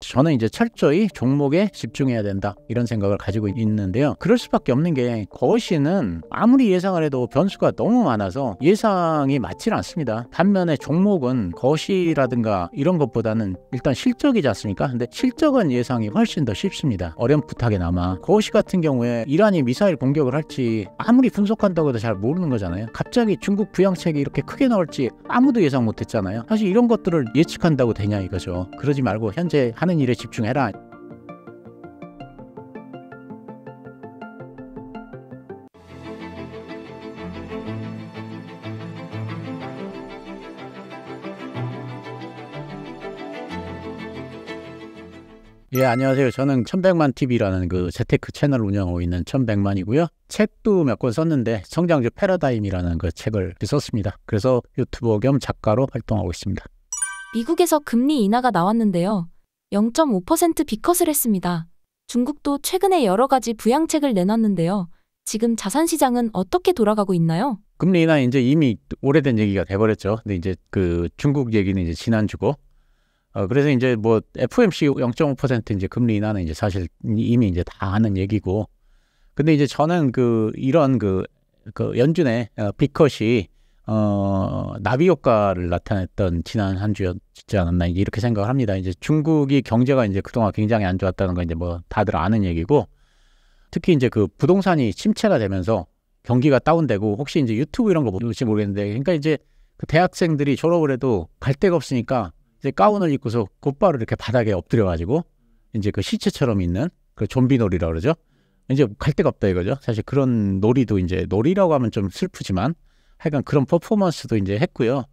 저는 이제 철저히 종목에 집중해야 된다 이런 생각을 가지고 있는데요. 그럴 수밖에 없는 게 거시는 아무리 예상을 해도 변수가 너무 많아서 예상이 맞질 않습니다. 반면에 종목은 거시라든가 이런 것보다는 일단 실적이지 않습니까? 근데 실적은 예상이 훨씬 더 쉽습니다. 어렴풋하게나마 거시 같은 경우에 이란이 미사일 공격을 할지 아무리 분석한다고 해도 잘 모르는 거잖아요. 갑자기 중국 부양책이 이렇게 크게 나올지 아무도 예상 못했잖아요. 사실 이런 것들을 예측한다고 되냐 이거죠. 그러지 말고 현재 한 하는 일에 집중해라. 예, 안녕하세요. 저는 천백만 TV라는 그 재테크 채널 운영하고 있는 천백만이고요. 책도 몇 권 썼는데 성장주 패러다임이라는 그 책을 썼습니다. 그래서 유튜버 겸 작가로 활동하고 있습니다. 미국에서 금리 인하가 나왔는데요. 0.5% 비컷을 했습니다. 중국도 최근에 여러 가지 부양책을 내놨는데요. 지금 자산 시장은 어떻게 돌아가고 있나요? 금리 인하 이제 이미 오래된 얘기가 돼버렸죠. 근데 이제 그 중국 얘기는 이제 지난주고. 어 그래서 이제 뭐 FOMC 0.5% 이제 금리 인하는 이제 사실 이미 이제 다 아는 얘기고. 근데 이제 저는 그 이런 그, 그 연준의 어, 비컷이 어, 나비 효과를 나타냈던 지난 한 주였지 않았나 이제 이렇게 생각을 합니다. 이제 중국이 경제가 이제 그동안 굉장히 안 좋았다는 건 이제 뭐 다들 아는 얘기고 특히 이제 그 부동산이 침체가 되면서 경기가 다운되고 혹시 이제 유튜브 이런 거 보실지 모르겠는데 그러니까 이제 그 대학생들이 졸업을 해도 갈 데가 없으니까 이제 가운을 입고서 곧바로 이렇게 바닥에 엎드려 가지고 이제 그 시체처럼 있는 그 좀비 놀이라 고 그러죠. 이제 갈 데가 없다 이거죠. 사실 그런 놀이도 이제 놀이라고 하면 좀 슬프지만 하여간 그런 퍼포먼스도 이제 했고요.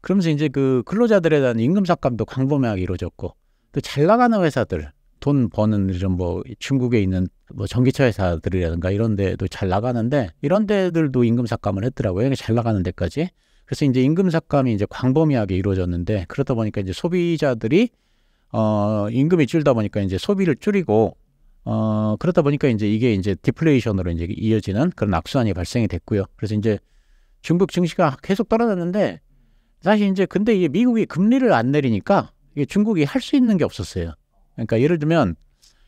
그러면서 이제 그 근로자들에 대한 임금 삭감도 광범위하게 이루어졌고 또 잘 나가는 회사들 돈 버는 이런 뭐 중국에 있는 뭐 전기차 회사들이라든가 이런 데도 잘 나가는데 이런 데들도 임금 삭감을 했더라고요. 잘 나가는 데까지. 그래서 이제 임금 삭감이 이제 광범위하게 이루어졌는데 그러다 보니까 이제 소비자들이 어 임금이 줄다 보니까 이제 소비를 줄이고 어 그러다 보니까 이제 이게 이제 디플레이션으로 이제 이어지는 그런 악순환이 발생이 됐고요. 그래서 이제 중국 증시가 계속 떨어졌는데 사실 이제 근데 이게 미국이 금리를 안 내리니까 이게 중국이 할 수 있는 게 없었어요. 그러니까 예를 들면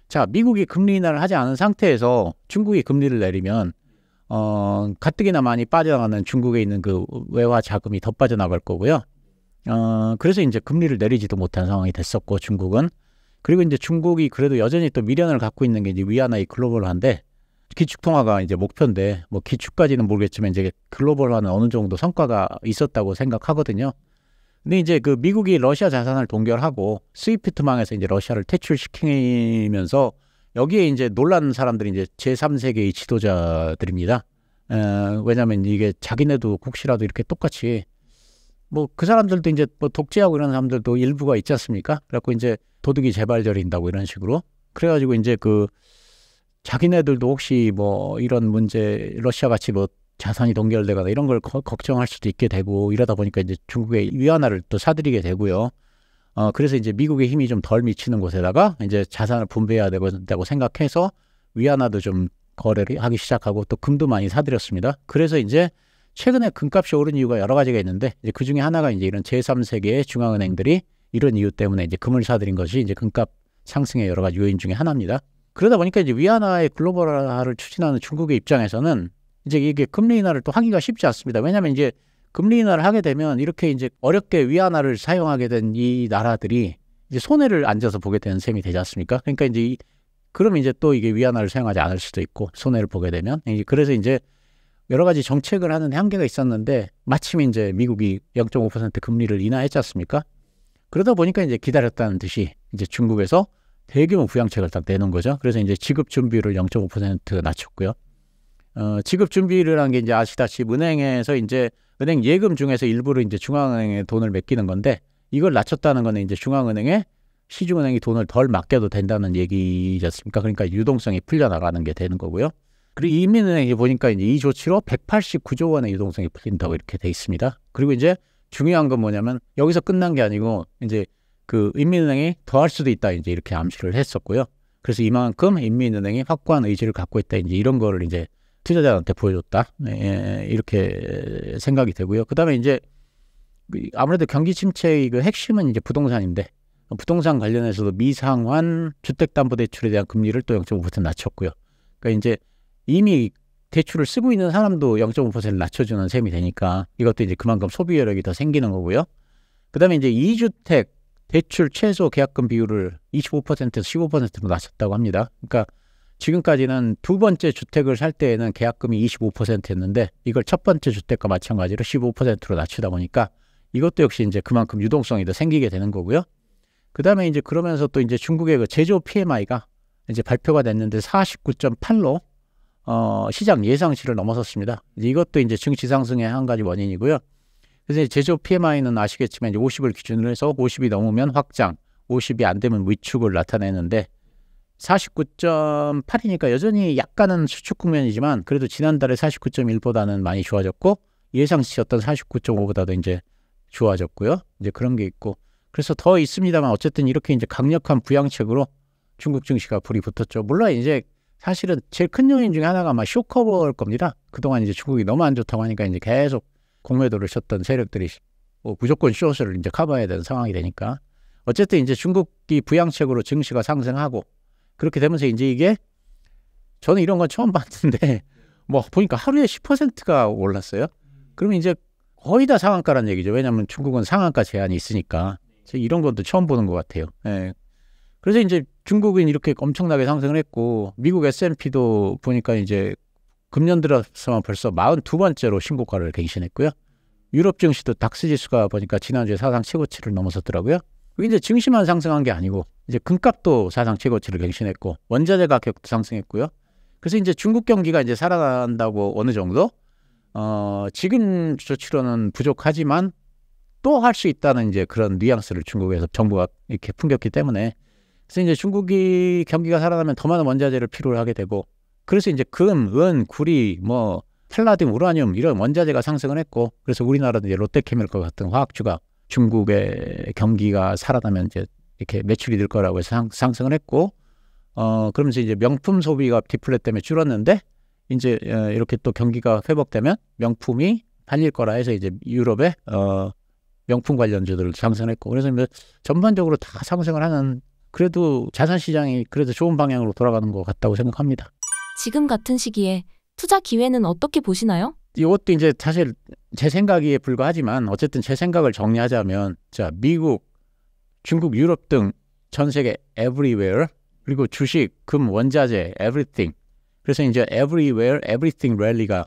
자 미국이 금리 인하를 하지 않은 상태에서 중국이 금리를 내리면 어 가뜩이나 많이 빠져나가는 중국에 있는 그 외화 자금이 더 빠져나갈 거고요. 어 그래서 이제 금리를 내리지도 못한 상황이 됐었고 중국은 그리고 이제 중국이 그래도 여전히 또 미련을 갖고 있는 게 이제 위안화의 글로벌화인데 기축통화가 이제 목표인데 뭐 기축까지는 모르겠지만 이제 글로벌화는 어느 정도 성과가 있었다고 생각하거든요. 근데 이제 그 미국이 러시아 자산을 동결하고 스위프트망에서 이제 러시아를 퇴출시키면서 여기에 이제 놀란 사람들이 이제 제3세계의 지도자들입니다. 어, 왜냐하면 이게 자기네도 혹시라도 이렇게 똑같이 뭐 그 사람들도 이제 뭐 독재하고 이런 사람들도 일부가 있지 않습니까? 그래갖고 이제 도둑이 재발절인다고 이런 식으로 그래가지고 이제 그 자기네들도 혹시 뭐 이런 문제 러시아 같이 뭐 자산이 동결되거나 이런 걸 거, 걱정할 수도 있게 되고 이러다 보니까 이제 중국의 위안화를 또 사들이게 되고요. 어 그래서 이제 미국의 힘이 좀 덜 미치는 곳에다가 이제 자산을 분배해야 되고 생각해서 위안화도 좀 거래를 하기 시작하고 또 금도 많이 사들였습니다. 그래서 이제 최근에 금값이 오른 이유가 여러 가지가 있는데 이제 그 중에 하나가 이제 이런 제3세계의 중앙은행들이 이런 이유 때문에 이제 금을 사들인 것이 이제 금값 상승의 여러 가지 요인 중에 하나입니다. 그러다 보니까 이제 위안화의 글로벌화를 추진하는 중국의 입장에서는 이제 이게 금리 인하를 또 하기가 쉽지 않습니다. 왜냐하면 이제 금리 인하를 하게 되면 이렇게 이제 어렵게 위안화를 사용하게 된 이 나라들이 이제 손해를 앉아서 보게 되는 셈이 되지 않습니까? 그러니까 이제 그럼 이제 또 이게 위안화를 사용하지 않을 수도 있고 손해를 보게 되면 이제 그래서 이제 여러 가지 정책을 하는 한계가 있었는데 마침 이제 미국이 0.5% 금리를 인하했지 않습니까? 그러다 보니까 이제 기다렸다는 듯이 이제 중국에서 대규모 부양책을 딱 내는 거죠. 그래서 이제 지급 준비율을 0.5% 낮췄고요. 어, 지급 준비율이라는 게 이제 아시다시피 은행에서 이제 은행 예금 중에서 일부를 이제 중앙은행에 돈을 맡기는 건데 이걸 낮췄다는 거는 이제 중앙은행에 시중은행이 돈을 덜 맡겨도 된다는 얘기지 않습니까? 그러니까 유동성이 풀려나가는 게 되는 거고요. 그리고 인민은행이 보니까 이제 이 조치로 189조 원의 유동성이 풀린다고 이렇게 돼 있습니다. 그리고 이제 중요한 건 뭐냐면 여기서 끝난 게 아니고 이제 그 인민은행이 더할 수도 있다 이제 이렇게 암시를 했었고요. 그래서 이만큼 인민은행이 확고한 의지를 갖고 있다 이제 이런 거를 이제 투자자한테 보여줬다 네, 예, 이렇게 생각이 되고요. 그다음에 이제 그 아무래도 경기 침체의 그 핵심은 이제 부동산인데 부동산 관련해서도 미상환 주택담보대출에 대한 금리를 또 0.5% 낮췄고요. 그러니까 이제 이미 대출을 쓰고 있는 사람도 0.5%를 낮춰주는 셈이 되니까 이것도 이제 그만큼 소비 여력이 더 생기는 거고요. 그다음에 이제 이주택 대출 최소 계약금 비율을 25%에서 15%로 낮췄다고 합니다. 그러니까 지금까지는 두 번째 주택을 살 때에는 계약금이 25%였는데 이걸 첫 번째 주택과 마찬가지로 15%로 낮추다 보니까 이것도 역시 이제 그만큼 유동성이 더 생기게 되는 거고요. 그 다음에 이제 그러면서 또 이제 중국의 그 제조 PMI가 이제 발표가 됐는데 49.8로 어, 시장 예상치를 넘어섰습니다. 이제 이것도 이제 증시 상승의 한 가지 원인이고요. 그래서 제조업 PMI는 아시겠지만 이제 50을 기준으로 해서 50이 넘으면 확장, 50이 안 되면 위축을 나타내는데 49.8이니까 여전히 약간은 수축 국면이지만 그래도 지난달에 49.1보다는 많이 좋아졌고 예상치였던 49.5보다도 이제 좋아졌고요. 이제 그런 게 있고 그래서 더 있습니다만 어쨌든 이렇게 이제 강력한 부양책으로 중국 증시가 불이 붙었죠. 물론 이제 사실은 제일 큰 요인 중에 하나가 아마 쇼커버일 겁니다. 그동안 이제 중국이 너무 안 좋다고 하니까 이제 계속 공매도를 쳤던 세력들이 뭐 무조건 쇼스를 이제 커버해야 되는 상황이 되니까 어쨌든 이제 중국이 부양책으로 증시가 상승하고 그렇게 되면서 이제 이게 저는 이런 건 처음 봤는데 뭐 보니까 하루에 10%가 올랐어요. 그러면 이제 거의 다 상한가란 얘기죠. 왜냐하면 중국은 상한가 제한이 있으니까 이런 것도 처음 보는 것 같아요. 예. 그래서 이제 중국은 이렇게 엄청나게 상승을 했고 미국 S&P도 보니까 이제 금년 들어서만 벌써 42번째로 신고가를 갱신했고요. 유럽 증시도 닥스 지수가 보니까 지난주에 사상 최고치를 넘어섰더라고요. 이제 증시만 상승한 게 아니고 이제 금값도 사상 최고치를 갱신했고 원자재 가격도 상승했고요. 그래서 이제 중국 경기가 이제 살아난다고 어느 정도 어 지금 조치로는 부족하지만 또 할 수 있다는 이제 그런 뉘앙스를 중국에서 정부가 이렇게 풍겼기 때문에 그래서 이제 중국이 경기가 살아나면 더 많은 원자재를 필요로 하게 되고 그래서 이제 금, 은, 구리, 뭐플라딘 우라늄 이런 원자재가 상승을 했고 그래서 우리나라도 이제 롯데케미칼 같은 화학주가 중국의 경기가 살아나면 이제 이렇게 매출이 늘 거라고 해서 상, 승을 했고 어 그러면서 이제 명품 소비가 디플레 때문에 줄었는데 이제 어, 이렇게 또 경기가 회복되면 명품이 팔릴 거라 해서 이제 유럽의 어 명품 관련주들을 상승했고 그래서 이제 전반적으로 다 상승을 하는 그래도 자산 시장이 그래도 좋은 방향으로 돌아가는 것 같다고 생각합니다. 지금 같은 시기에 투자 기회는 어떻게 보시나요? 이것도 이제 사실 제 생각에 불과하지만 어쨌든 제 생각을 정리하자면 자 미국, 중국, 유럽 등 전 세계 everywhere 그리고 주식, 금, 원자재 everything 그래서 이제 everywhere everything 랠리가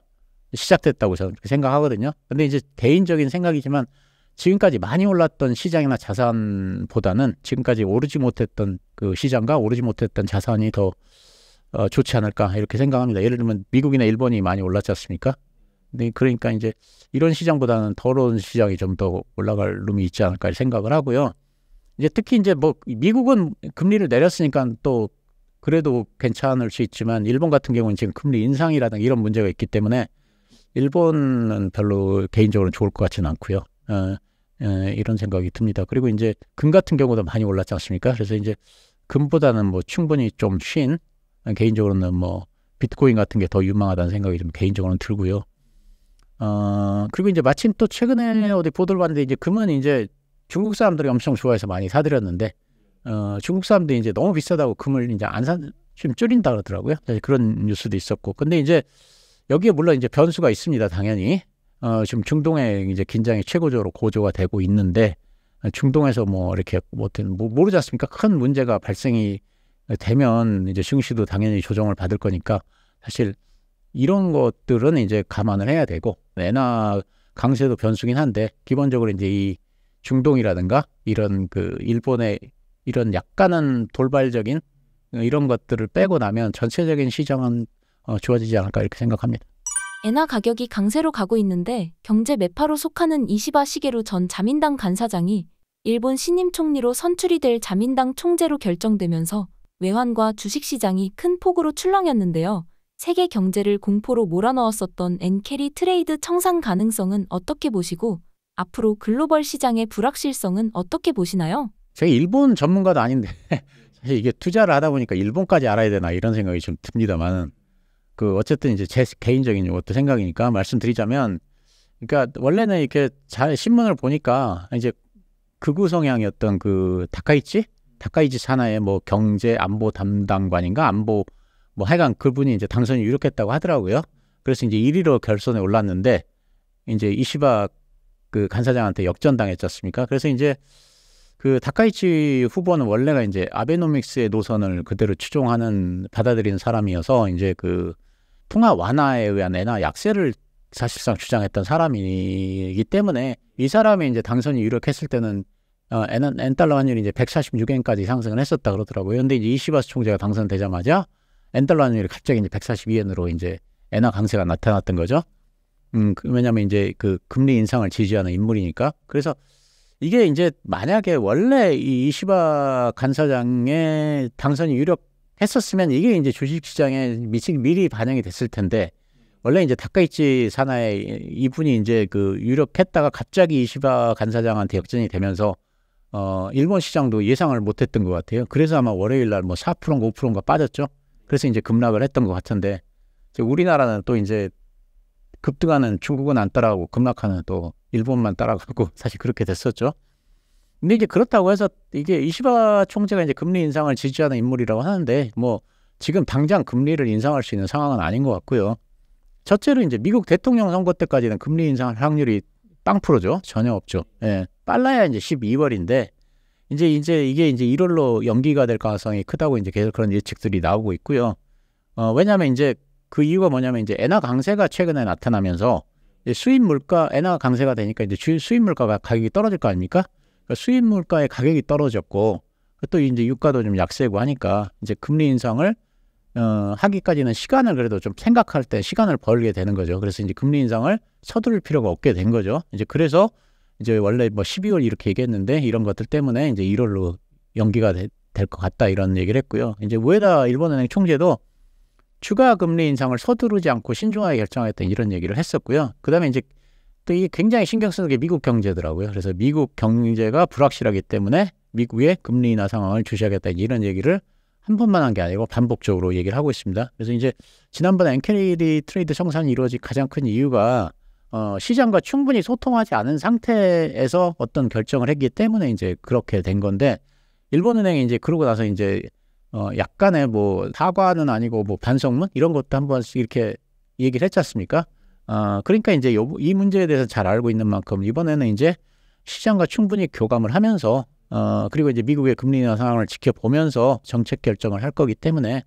시작됐다고 저는 생각하거든요. 근데 이제 개인적인 생각이지만 지금까지 많이 올랐던 시장이나 자산보다는 지금까지 오르지 못했던 그 시장과 오르지 못했던 자산이 더 어, 좋지 않을까 이렇게 생각합니다. 예를 들면 미국이나 일본이 많이 올랐지 않습니까? 네, 그러니까 이제 이런 시장보다는 더러운 시장이 좀 더 올라갈 룸이 있지 않을까 생각을 하고요. 이제 특히 이제 뭐 미국은 금리를 내렸으니까 또 그래도 괜찮을 수 있지만 일본 같은 경우는 지금 금리 인상이라든가 이런 문제가 있기 때문에 일본은 별로 개인적으로 좋을 것 같지는 않고요. 어, 에, 어, 이런 생각이 듭니다. 그리고 이제 금 같은 경우도 많이 올랐지 않습니까? 그래서 이제 금보다는 뭐 충분히 좀쉰 개인적으로는 뭐 비트코인 같은 게 더 유망하다는 생각이 좀 개인적으로는 들고요. 어, 그리고 이제 마침 또 최근에 네. 어디 보도를 봤는데 이제 금은 이제 중국 사람들이 엄청 좋아해서 많이 사들였는데 어, 중국 사람들이 이제 너무 비싸다고 금을 이제 안 사, 좀 줄인다 그러더라고요. 그런 뉴스도 있었고. 근데 이제 여기에 물론 이제 변수가 있습니다. 당연히. 어, 지금 중동에 이제 긴장이 최고조로 고조가 되고 있는데 중동에서 뭐 이렇게 뭐든 모르지 않습니까? 큰 문제가 발생이 되면 이제 승흥 시도 당연히 조정을 받을 거니까 사실 이런 것들은 이제 감안을 해야 되고 내나 강세도 변수긴 한데 기본적으로 이제 이 중동이라든가 이런 그 일본의 이런 약간은 돌발적인 이런 것들을 빼고 나면 전체적인 시장은 어, 좋아지지 않을까 이렇게 생각합니다. 엔화 가격이 강세로 가고 있는데 경제 매파로 속하는 이시바 시게루 전 자민당 간사장이 일본 신임 총리로 선출이 될 자민당 총재로 결정되면서 외환과 주식시장이 큰 폭으로 출렁였는데요. 세계 경제를 공포로 몰아넣었었던 엔캐리 트레이드 청산 가능성은 어떻게 보시고 앞으로 글로벌 시장의 불확실성은 어떻게 보시나요? 제가 일본 전문가도 아닌데 사실 이게 투자를 하다 보니까 일본까지 알아야 되나 이런 생각이 좀 듭니다만 그 어쨌든 이제 제 개인적인 것도 생각이니까 말씀드리자면 그러니까 원래는 이렇게 잘 신문을 보니까 이제 극우 성향이었던 그 다카이치 다카이지 사나의 뭐 경제 안보 담당관인가 안보 뭐 하여간 그분이 이제 당선이 유력했다고 하더라고요. 그래서 이제 1위로 결선에 올랐는데 이제 이시바 그 간사장한테 역전당했지 않습니까? 그래서 이제 그 다카이치 후보는 원래가 이제 아베노믹스의 노선을 그대로 추종하는 받아들이는 사람이어서 이제 그통화 완화에 의한 애나 약세를 사실상 주장했던 사람이기 때문에 이 사람이 이제 당선이 유력했을 때는 어, N, N달러 환율이 이제 146엔까지 상승을 했었다 그러더라고요. 근데 이제 이시바스 총재가 당선되자마자 N달러 환율이 갑자기 이제 142엔으로 이제 엔화 강세가 나타났던 거죠. 음, 그, 왜냐면 이제 그 금리 인상을 지지하는 인물이니까. 그래서 이게 이제 만약에 원래 이 이시바 간사장의 당선이 유력했었으면 이게 이제 주식시장에 미치 미리 반영이 됐을 텐데 원래 이제 다카이치사나에 이분이 이제 그 유력했다가 갑자기 이시바 간사장한테 역전이 되면서 어, 일본 시장도 예상을 못했던 것 같아요. 그래서 아마 월요일 날뭐 4%인가 5%인가 빠졌죠. 그래서 이제 급락을 했던 것 같은데 우리나라는 또 이제 급등하는 중국은 안 따라가고 급락하는 또 일본만 따라가고 사실 그렇게 됐었죠. 근데 이제 그렇다고 해서 이게 이시바 총재가 이제 금리 인상을 지지하는 인물이라고 하는데 뭐 지금 당장 금리를 인상할 수 있는 상황은 아닌 것 같고요. 첫째로 이제 미국 대통령 선거 때까지는 금리 인상할 확률이 빵프로죠. 전혀 없죠. 예. 빨라야 이제 12월인데 이제 이제 이게 이제 1월로 연기가 될 가능성이 크다고 이제 계속 그런 예측들이 나오고 있고요. 어, 왜냐하면 이제 그 이유가 뭐냐면 이제 엔화 강세가 최근에 나타나면서 수입 물가 엔화 강세가 되니까 이제 수입 물가가 가격이 떨어질 거 아닙니까? 그러니까 수입 물가의 가격이 떨어졌고 또 이제 유가도 좀 약세고 하니까 이제 금리 인상을 어, 하기까지는 시간을 그래도 좀 생각할 때 시간을 벌게 되는 거죠. 그래서 이제 금리 인상을 서두를 필요가 없게 된 거죠. 이제 그래서 이제 원래 뭐 12월 이렇게 얘기했는데 이런 것들 때문에 이제 1월로 연기가 될 것 같다 이런 얘기를 했고요. 이제 우에다 일본은행 총재도 추가 금리 인상을 서두르지 않고 신중하게 결정하겠다 이런 얘기를 했었고요. 그다음에 이제 또 이게 굉장히 신경 쓰는 게 미국 경제더라고요. 그래서 미국 경제가 불확실하기 때문에 미국의 금리 인하 상황을 주시하겠다 이런 얘기를 한 번만 한 게 아니고 반복적으로 얘기를 하고 있습니다. 그래서 이제 지난번에 엔케리 트레이드 청산이 이루어진 가장 큰 이유가 어, 시장과 충분히 소통하지 않은 상태에서 어떤 결정을 했기 때문에 이제 그렇게 된 건데 일본은행이 이제 그러고 나서 이제 어, 약간의 뭐 사과는 아니고 뭐 반성문 이런 것도 한 번씩 이렇게 얘기를 했지 않습니까? 어, 그러니까 이제 요, 이 문제에 대해서 잘 알고 있는 만큼 이번에는 이제 시장과 충분히 교감을 하면서 어, 그리고 이제 미국의 금리 나 상황을 지켜보면서 정책 결정을 할 거기 때문에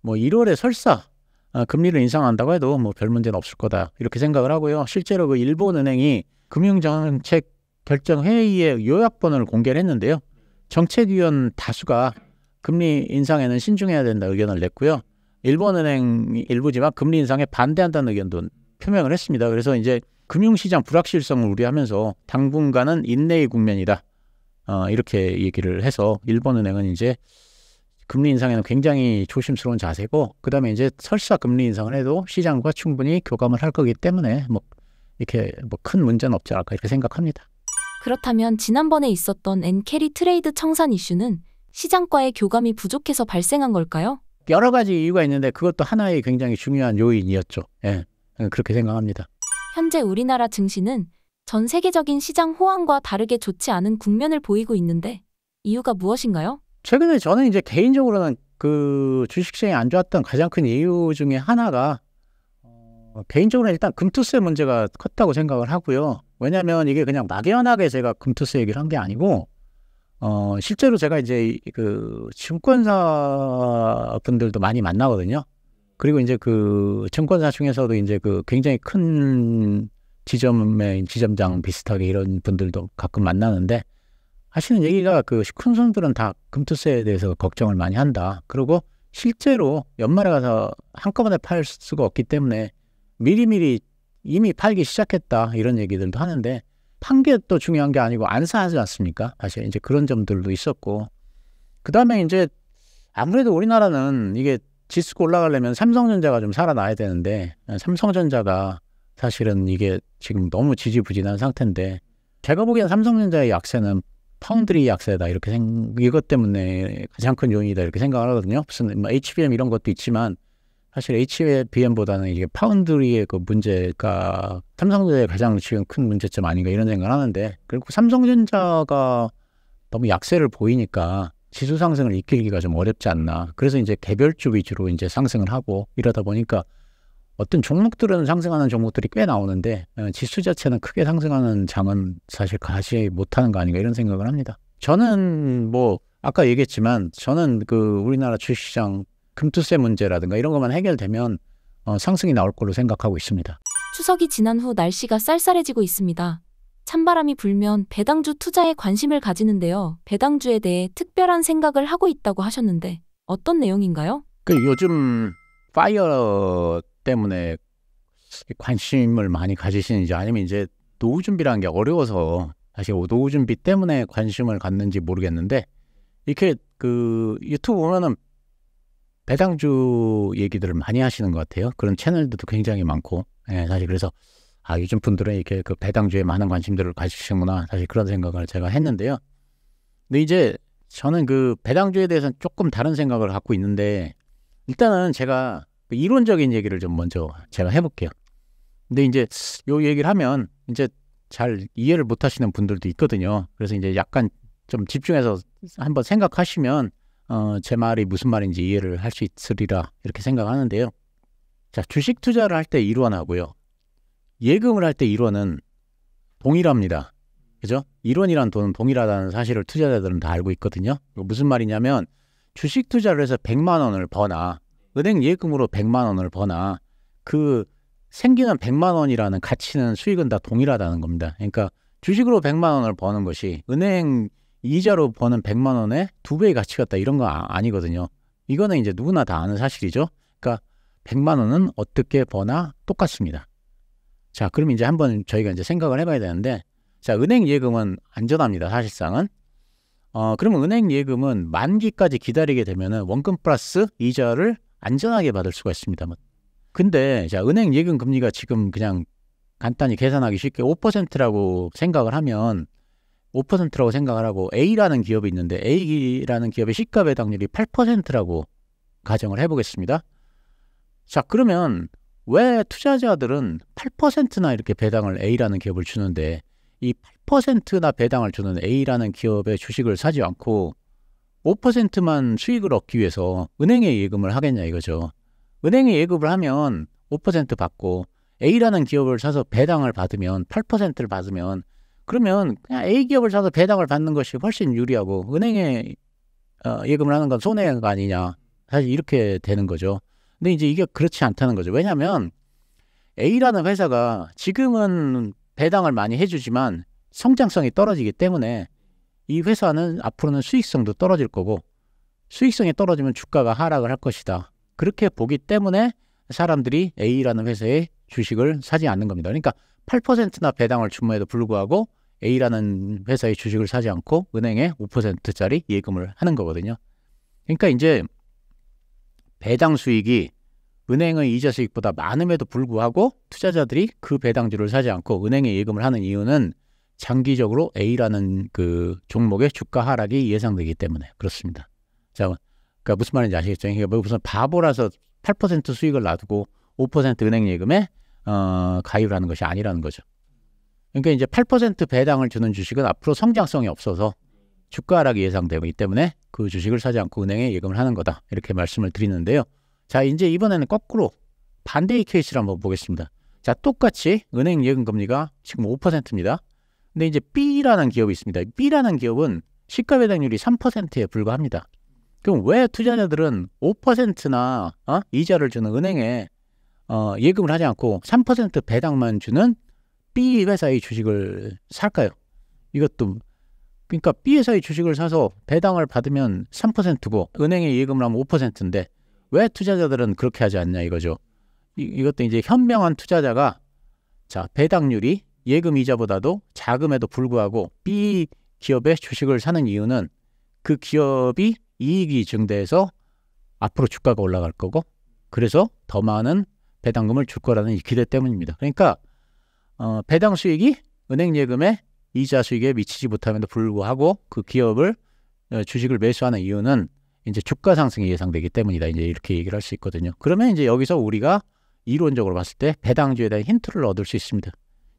뭐 1월에 설사 아, 금리를 인상한다고 해도 뭐 별 문제는 없을 거다 이렇게 생각을 하고요. 실제로 그 일본은행이 금융정책 결정 회의의 요약본을 공개를 했는데요. 정책위원 다수가 금리 인상에는 신중해야 된다 의견을 냈고요. 일본은행 일부지만 금리 인상에 반대한다는 의견도 표명을 했습니다. 그래서 이제 금융시장 불확실성을 우려하면서 당분간은 인내의 국면이다. 어, 이렇게 얘기를 해서 일본은행은 이제 금리 인상에는 굉장히 조심스러운 자세고 그다음에 이제 설사 금리 인상을 해도 시장과 충분히 교감을 할 거기 때문에 뭐 이렇게 뭐 큰 문제는 없지 않을까 이렇게 생각합니다. 그렇다면 지난번에 있었던 엔캐리 트레이드 청산 이슈는 시장과의 교감이 부족해서 발생한 걸까요? 여러 가지 이유가 있는데 그것도 하나의 굉장히 중요한 요인이었죠. 예, 그렇게 생각합니다. 현재 우리나라 증시는 전 세계적인 시장 호황과 다르게 좋지 않은 국면을 보이고 있는데 이유가 무엇인가요? 최근에 저는 이제 개인적으로는 그 주식시장이 안 좋았던 가장 큰 이유 중에 하나가 어, 개인적으로는 일단 금투세 문제가 컸다고 생각을 하고요. 왜냐하면 이게 그냥 막연하게 제가 금투세 얘기를 한 게 아니고 어, 실제로 제가 이제 그 증권사 분들도 많이 만나거든요. 그리고 이제 그 증권사 중에서도 이제 그 굉장히 큰 지점의 지점장 비슷하게 이런 분들도 가끔 만나는데 하시는 얘기가 그큰 손들은 다 금투세에 대해서 걱정을 많이 한다. 그리고 실제로 연말에 가서 한꺼번에 팔 수가 없기 때문에 미리미리 이미 팔기 시작했다 이런 얘기들도 하는데 판게 또 중요한 게 아니고 안 사지 않습니까? 사실 이제 그런 점들도 있었고 그 다음에 이제 아무래도 우리나라는 이게 지수가 올라가려면 삼성전자가 좀 살아나야 되는데 삼성전자가 사실은 이게 지금 너무 지지부진한 상태인데 제가 보기엔 삼성전자의 약세는 파운드리 약세다 이렇게 생 이것 때문에 가장 큰 요인이다 이렇게 생각을 하거든요. 무슨 뭐 HBM 이런 것도 있지만 사실 HBM보다는 이게 파운드리의 그 문제가 삼성전자의 가장 지금 큰 문제점 아닌가 이런 생각을 하는데 그리고 삼성전자가 너무 약세를 보이니까 지수 상승을 이끌기가 좀 어렵지 않나. 그래서 이제 개별주 위주로 이제 상승을 하고 이러다 보니까 어떤 종목들은 상승하는 종목들이 꽤 나오는데 어, 지수 자체는 크게 상승하는 장은 사실 가시 못하는 거 아닌가 이런 생각을 합니다. 저는 뭐 아까 얘기했지만 저는 그 우리나라 주식시장 금투세 문제라든가 이런 것만 해결되면 어, 상승이 나올 걸로 생각하고 있습니다. 추석이 지난 후 날씨가 쌀쌀해지고 있습니다. 찬바람이 불면 배당주 투자에 관심을 가지는데요. 배당주에 대해 특별한 생각을 하고 있다고 하셨는데 어떤 내용인가요? 그 요즘 파이어 때문에 관심을 많이 가지시는지 아니면 이제 노후 준비라는 게 어려워서 사실 뭐 노후 준비 때문에 관심을 갖는지 모르겠는데 이렇게 그 유튜브 보면은 배당주 얘기들을 많이 하시는 것 같아요. 그런 채널들도 굉장히 많고 예, 사실 그래서 아 요즘 분들은 이렇게 그 배당주에 많은 관심들을 가지시는구나 사실 그런 생각을 제가 했는데요. 근데 이제 저는 그 배당주에 대해서는 조금 다른 생각을 갖고 있는데 일단은 제가 뭐 이론적인 얘기를 좀 먼저 제가 해볼게요. 근데 이제 요 얘기를 하면 이제 잘 이해를 못 하시는 분들도 있거든요. 그래서 이제 약간 좀 집중해서 한번 생각하시면 어, 제 말이 무슨 말인지 이해를 할 수 있으리라 이렇게 생각하는데요. 자, 주식 투자를 할 때이론하고요 예금을 할 때이론은 동일합니다. 그죠? 이론이란 돈은 동일하다는 사실을 투자자들은 다 알고 있거든요. 무슨 말이냐면 주식 투자를 해서 100만 원을 버나 은행 예금으로 100만 원을 버나 그 생기는 100만 원이라는 가치는 수익은 다 동일하다는 겁니다. 그러니까 주식으로 100만 원을 버는 것이 은행 이자로 버는 100만 원의 두 배의 가치 가있다 이런 거 아, 아니거든요. 이거는 이제 누구나 다 아는 사실이죠. 그러니까 100만 원은 어떻게 버나 똑같습니다. 자, 그럼 이제 한번 저희가 이제 생각을 해봐야 되는데, 자, 은행 예금은 안전합니다. 사실상은. 어, 그러면 은행 예금은 만기까지 기다리게 되면은 원금 플러스 이자를 안전하게 받을 수가 있습니다만. 근데 자 은행 예금 금리가 지금 그냥 간단히 계산하기 쉽게 5%라고 생각을 하면 5%라고 생각을 하고 A라는 기업이 있는데 A라는 기업의 시가 배당률이 8%라고 가정을 해보겠습니다. 자 그러면 왜 투자자들은 8%나 이렇게 배당을 A라는 기업을 주는데 이 8%나 배당을 주는 A라는 기업의 주식을 사지 않고 5%만 수익을 얻기 위해서 은행에 예금을 하겠냐 이거죠. 은행에 예금을 하면 5% 받고 A라는 기업을 사서 배당을 받으면 8%를 받으면 그러면 그냥 A 기업을 사서 배당을 받는 것이 훨씬 유리하고 은행에 어, 예금을 하는 건 손해가 아니냐 사실 이렇게 되는 거죠. 근데 이제 이게 그렇지 않다는 거죠. 왜냐하면 A라는 회사가 지금은 배당을 많이 해주지만 성장성이 떨어지기 때문에 이 회사는 앞으로는 수익성도 떨어질 거고 수익성이 떨어지면 주가가 하락을 할 것이다. 그렇게 보기 때문에 사람들이 A라는 회사의 주식을 사지 않는 겁니다. 그러니까 8%나 배당을 주문해도 불구하고 A라는 회사의 주식을 사지 않고 은행에 5%짜리 예금을 하는 거거든요. 그러니까 이제 배당 수익이 은행의 이자 수익보다 많음에도 불구하고 투자자들이 그 배당주를 사지 않고 은행에 예금을 하는 이유는 장기적으로 A라는 그 종목의 주가 하락이 예상되기 때문에 그렇습니다. 자, 그러니까 무슨 말인지 아시겠죠? 그러니까 무슨 뭐 바보라서 8% 수익을 놔두고 5% 은행 예금에 어, 가입을 하는 것이 아니라는 거죠. 그러니까 이제 8% 배당을 주는 주식은 앞으로 성장성이 없어서 주가 하락이 예상되기 때문에 그 주식을 사지 않고 은행에 예금을 하는 거다. 이렇게 말씀을 드리는데요. 자, 이제 이번에는 거꾸로 반대의 케이스를 한번 보겠습니다. 자, 똑같이 은행 예금 금리가 지금 5%입니다. 근데 이제 B라는 기업이 있습니다. B라는 기업은 시가 배당률이 3%에 불과합니다. 그럼 왜 투자자들은 5%나 어? 이자를 주는 은행에 어, 예금을 하지 않고 3% 배당만 주는 B 회사의 주식을 살까요? 이것도 그러니까 B 회사의 주식을 사서 배당을 받으면 3%고 은행에 예금을 하면 5%인데 왜 투자자들은 그렇게 하지 않냐 이거죠. 이, 이것도 이제 현명한 투자자가 자 배당률이 예금 이자보다도 자금에도 불구하고 B 기업의 주식을 사는 이유는 그 기업이 이익이 증대해서 앞으로 주가가 올라갈 거고 그래서 더 많은 배당금을 줄 거라는 기대 때문입니다. 그러니까 어, 배당 수익이 은행 예금의 이자 수익에 미치지 못함에도 불구하고 그 기업을 어, 주식을 매수하는 이유는 이제 주가 상승이 예상되기 때문이다. 이제 이렇게 얘기를 할 수 있거든요. 그러면 이제 여기서 우리가 이론적으로 봤을 때 배당주에 대한 힌트를 얻을 수 있습니다.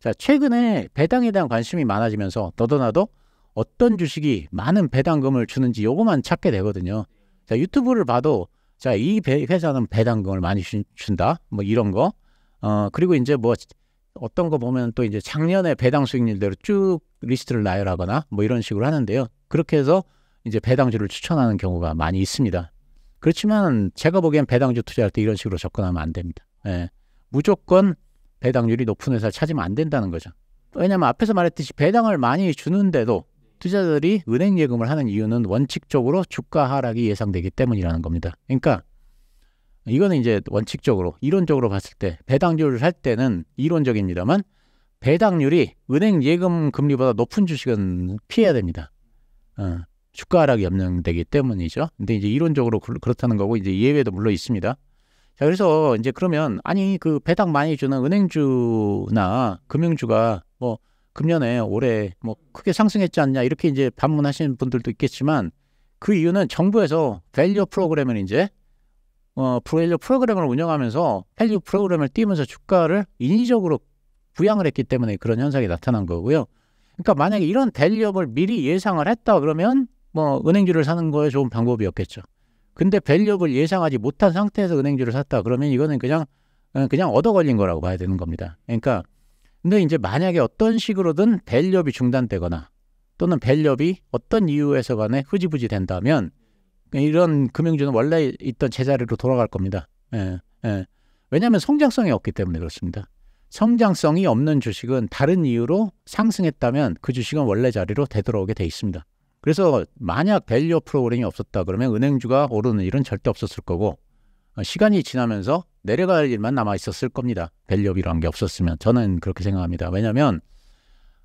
자, 최근에 배당에 대한 관심이 많아지면서 너도나도 어떤 주식이 많은 배당금을 주는지 요거만 찾게 되거든요. 자, 유튜브를 봐도 자, 이 회사는 배당금을 많이 준다. 뭐 이런 거. 어, 그리고 이제 뭐 어떤 거 보면 또 이제 작년에 배당 수익률대로 쭉 리스트를 나열하거나 뭐 이런 식으로 하는데요. 그렇게 해서 이제 배당주를 추천하는 경우가 많이 있습니다. 그렇지만 제가 보기엔 배당주 투자할 때 이런 식으로 접근하면 안 됩니다. 예. 무조건 배당률이 높은 회사를 찾으면 안 된다는 거죠. 왜냐하면 앞에서 말했듯이 배당을 많이 주는데도 투자자들이 은행 예금을 하는 이유는 원칙적으로 주가 하락이 예상되기 때문이라는 겁니다. 그러니까 이거는 이제 원칙적으로 이론적으로 봤을 때 배당률을 할 때는 이론적입니다만 배당률이 은행 예금 금리보다 높은 주식은 피해야 됩니다. 어, 주가 하락이 염려되기 때문이죠. 근데 이제 이론적으로 그렇다는 거고 이제 예외도 물론 있습니다. 자, 그래서 이제 그러면 아니 그 배당 많이 주는 은행주나 금융주가 뭐 금년에 올해 뭐 크게 상승했지 않냐 이렇게 이제 반문하시는 분들도 있겠지만 그 이유는 정부에서 밸류 프로그램을 이제 어 브레일러 프로그램을 운영하면서 밸류 프로그램을 띄면서 주가를 인위적으로 부양을 했기 때문에 그런 현상이 나타난 거고요. 그러니까 만약에 이런 밸류업을 미리 예상을 했다 그러면 뭐 은행주를 사는 거에 좋은 방법이었겠죠. 근데 밸류업을 예상하지 못한 상태에서 은행주를 샀다 그러면 이거는 그냥 어, 그냥 얻어 걸린 거라고 봐야 되는 겁니다. 그러니까 근데 이제 만약에 어떤 식으로든 밸류업이 중단되거나 또는 밸류업이 어떤 이유에서 간에 흐지부지 된다면 이런 금융주는 원래 있던 제자리로 돌아갈 겁니다. 예, 예. 왜냐하면 성장성이 없기 때문에 그렇습니다. 성장성이 없는 주식은 다른 이유로 상승했다면 그 주식은 원래 자리로 되돌아오게 돼 있습니다. 그래서 만약 밸류 프로그램이 없었다 그러면 은행주가 오르는 일은 절대 없었을 거고 어, 시간이 지나면서 내려갈 일만 남아 있었을 겁니다. 밸류업이라는 게 없었으면 저는 그렇게 생각합니다. 왜냐하면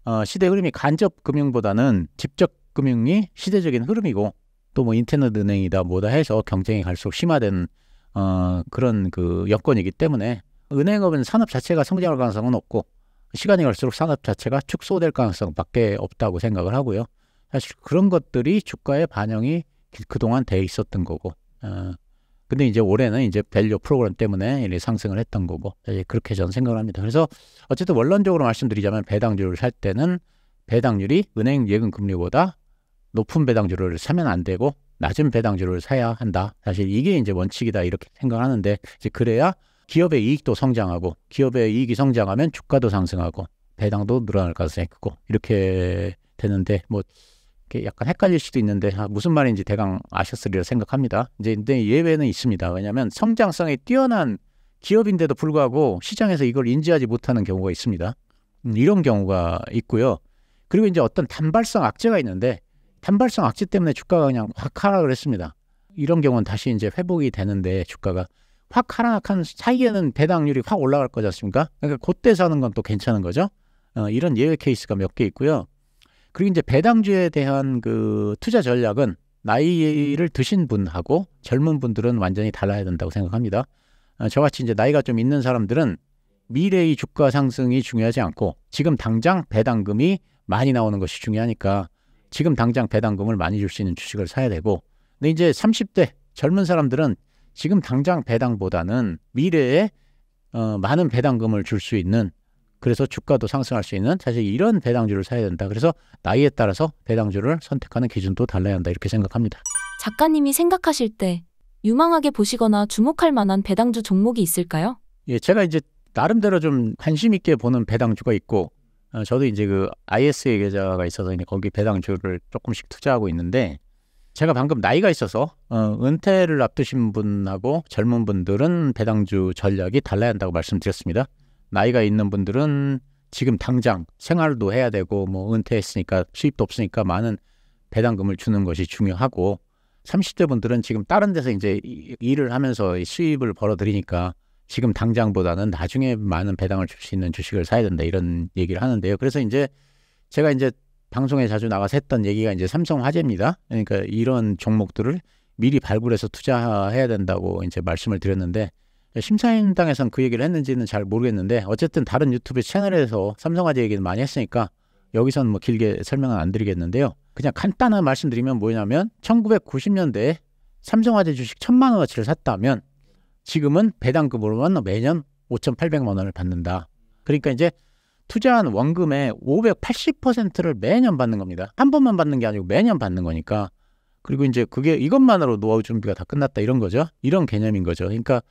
어, 시대 흐름이 간접 금융보다는 직접 금융이 시대적인 흐름이고 또 뭐 인터넷 은행이다 뭐다 해서 경쟁이 갈수록 심화된 어, 그런 그 여건이기 때문에 은행업은 산업 자체가 성장할 가능성은 없고 시간이 갈수록 산업 자체가 축소될 가능성밖에 없다고 생각을 하고요. 사실 그런 것들이 주가에 반영이 그동안 돼 있었던 거고 어, 근데 이제 올해는 이제 밸류 프로그램 때문에 상승을 했던 거고 그렇게 저는 생각을 합니다. 그래서 어쨌든 원론적으로 말씀드리자면 배당주를 살 때는 배당률이 은행 예금 금리보다 높은 배당주를 사면 안 되고 낮은 배당주를 사야 한다. 사실 이게 이제 원칙이다 이렇게 생각하는데 이제 그래야 기업의 이익도 성장하고 기업의 이익이 성장하면 주가도 상승하고 배당도 늘어날 가능성이 크고 이렇게 되는데 뭐 약간 헷갈릴 수도 있는데 아, 무슨 말인지 대강 아셨으리라 생각합니다. 이제 근데 예외는 있습니다. 왜냐하면 성장성이 뛰어난 기업인데도 불구하고 시장에서 이걸 인지하지 못하는 경우가 있습니다. 음, 이런 경우가 있고요. 그리고 이제 어떤 단발성 악재가 있는데 단발성 악재 때문에 주가가 그냥 확 하락을 했습니다. 이런 경우는 다시 이제 회복이 되는데 주가가 확 하락한 사이에는 배당률이 확 올라갈 거지 않습니까? 그러니까 그때 사는 건 또 괜찮은 거죠. 어, 이런 예외 케이스가 몇 개 있고요. 그리고 이제 배당주에 대한 그 투자 전략은 나이를 드신 분하고 젊은 분들은 완전히 달라야 된다고 생각합니다. 아, 저같이 이제 나이가 좀 있는 사람들은 미래의 주가 상승이 중요하지 않고 지금 당장 배당금이 많이 나오는 것이 중요하니까 지금 당장 배당금을 많이 줄 수 있는 주식을 사야 되고 근데 이제 30대 젊은 사람들은 지금 당장 배당보다는 미래에 어, 많은 배당금을 줄 수 있는 그래서 주가도 상승할 수 있는 사실 이런 배당주를 사야 된다. 그래서 나이에 따라서 배당주를 선택하는 기준도 달라야 한다. 이렇게 생각합니다. 작가님이 생각하실 때 유망하게 보시거나 주목할 만한 배당주 종목이 있을까요? 예, 제가 이제 나름대로 좀 관심 있게 보는 배당주가 있고 어, 저도 이제 그 ISA 계좌가 있어서 이제 거기 배당주를 조금씩 투자하고 있는데 제가 방금 나이가 있어서 어, 은퇴를 앞두신 분하고 젊은 분들은 배당주 전략이 달라야 한다고 말씀드렸습니다. 나이가 있는 분들은 지금 당장 생활도 해야 되고 뭐 은퇴했으니까 수입도 없으니까 많은 배당금을 주는 것이 중요하고 30대 분들은 지금 다른 데서 이제 일을 하면서 수입을 벌어들이니까 지금 당장보다는 나중에 많은 배당을 줄 수 있는 주식을 사야 된다 이런 얘기를 하는데요. 그래서 이제 제가 이제 방송에 자주 나가서 했던 얘기가 이제 삼성 화재입니다. 그러니까 이런 종목들을 미리 발굴해서 투자해야 된다고 이제 말씀을 드렸는데 심사인당에선그 얘기를 했는지는 잘 모르겠는데 어쨌든 다른 유튜브 채널에서 삼성화재 얘기는 많이 했으니까 여기서는 뭐 길게 설명은 안 드리겠는데요. 그냥 간단한 말씀드리면 뭐냐면 1990년대에 삼성화재 주식 천만 원어치를 샀다면 지금은 배당금으로만 매년 5,800만 원을 받는다. 그러니까 이제 투자한 원금의 580%를 매년 받는 겁니다. 한 번만 받는 게 아니고 매년 받는 거니까. 그리고 이제 그게 이것만으로 노하우 준비가 다 끝났다 이런 거죠. 이런 개념인 거죠. 그러니까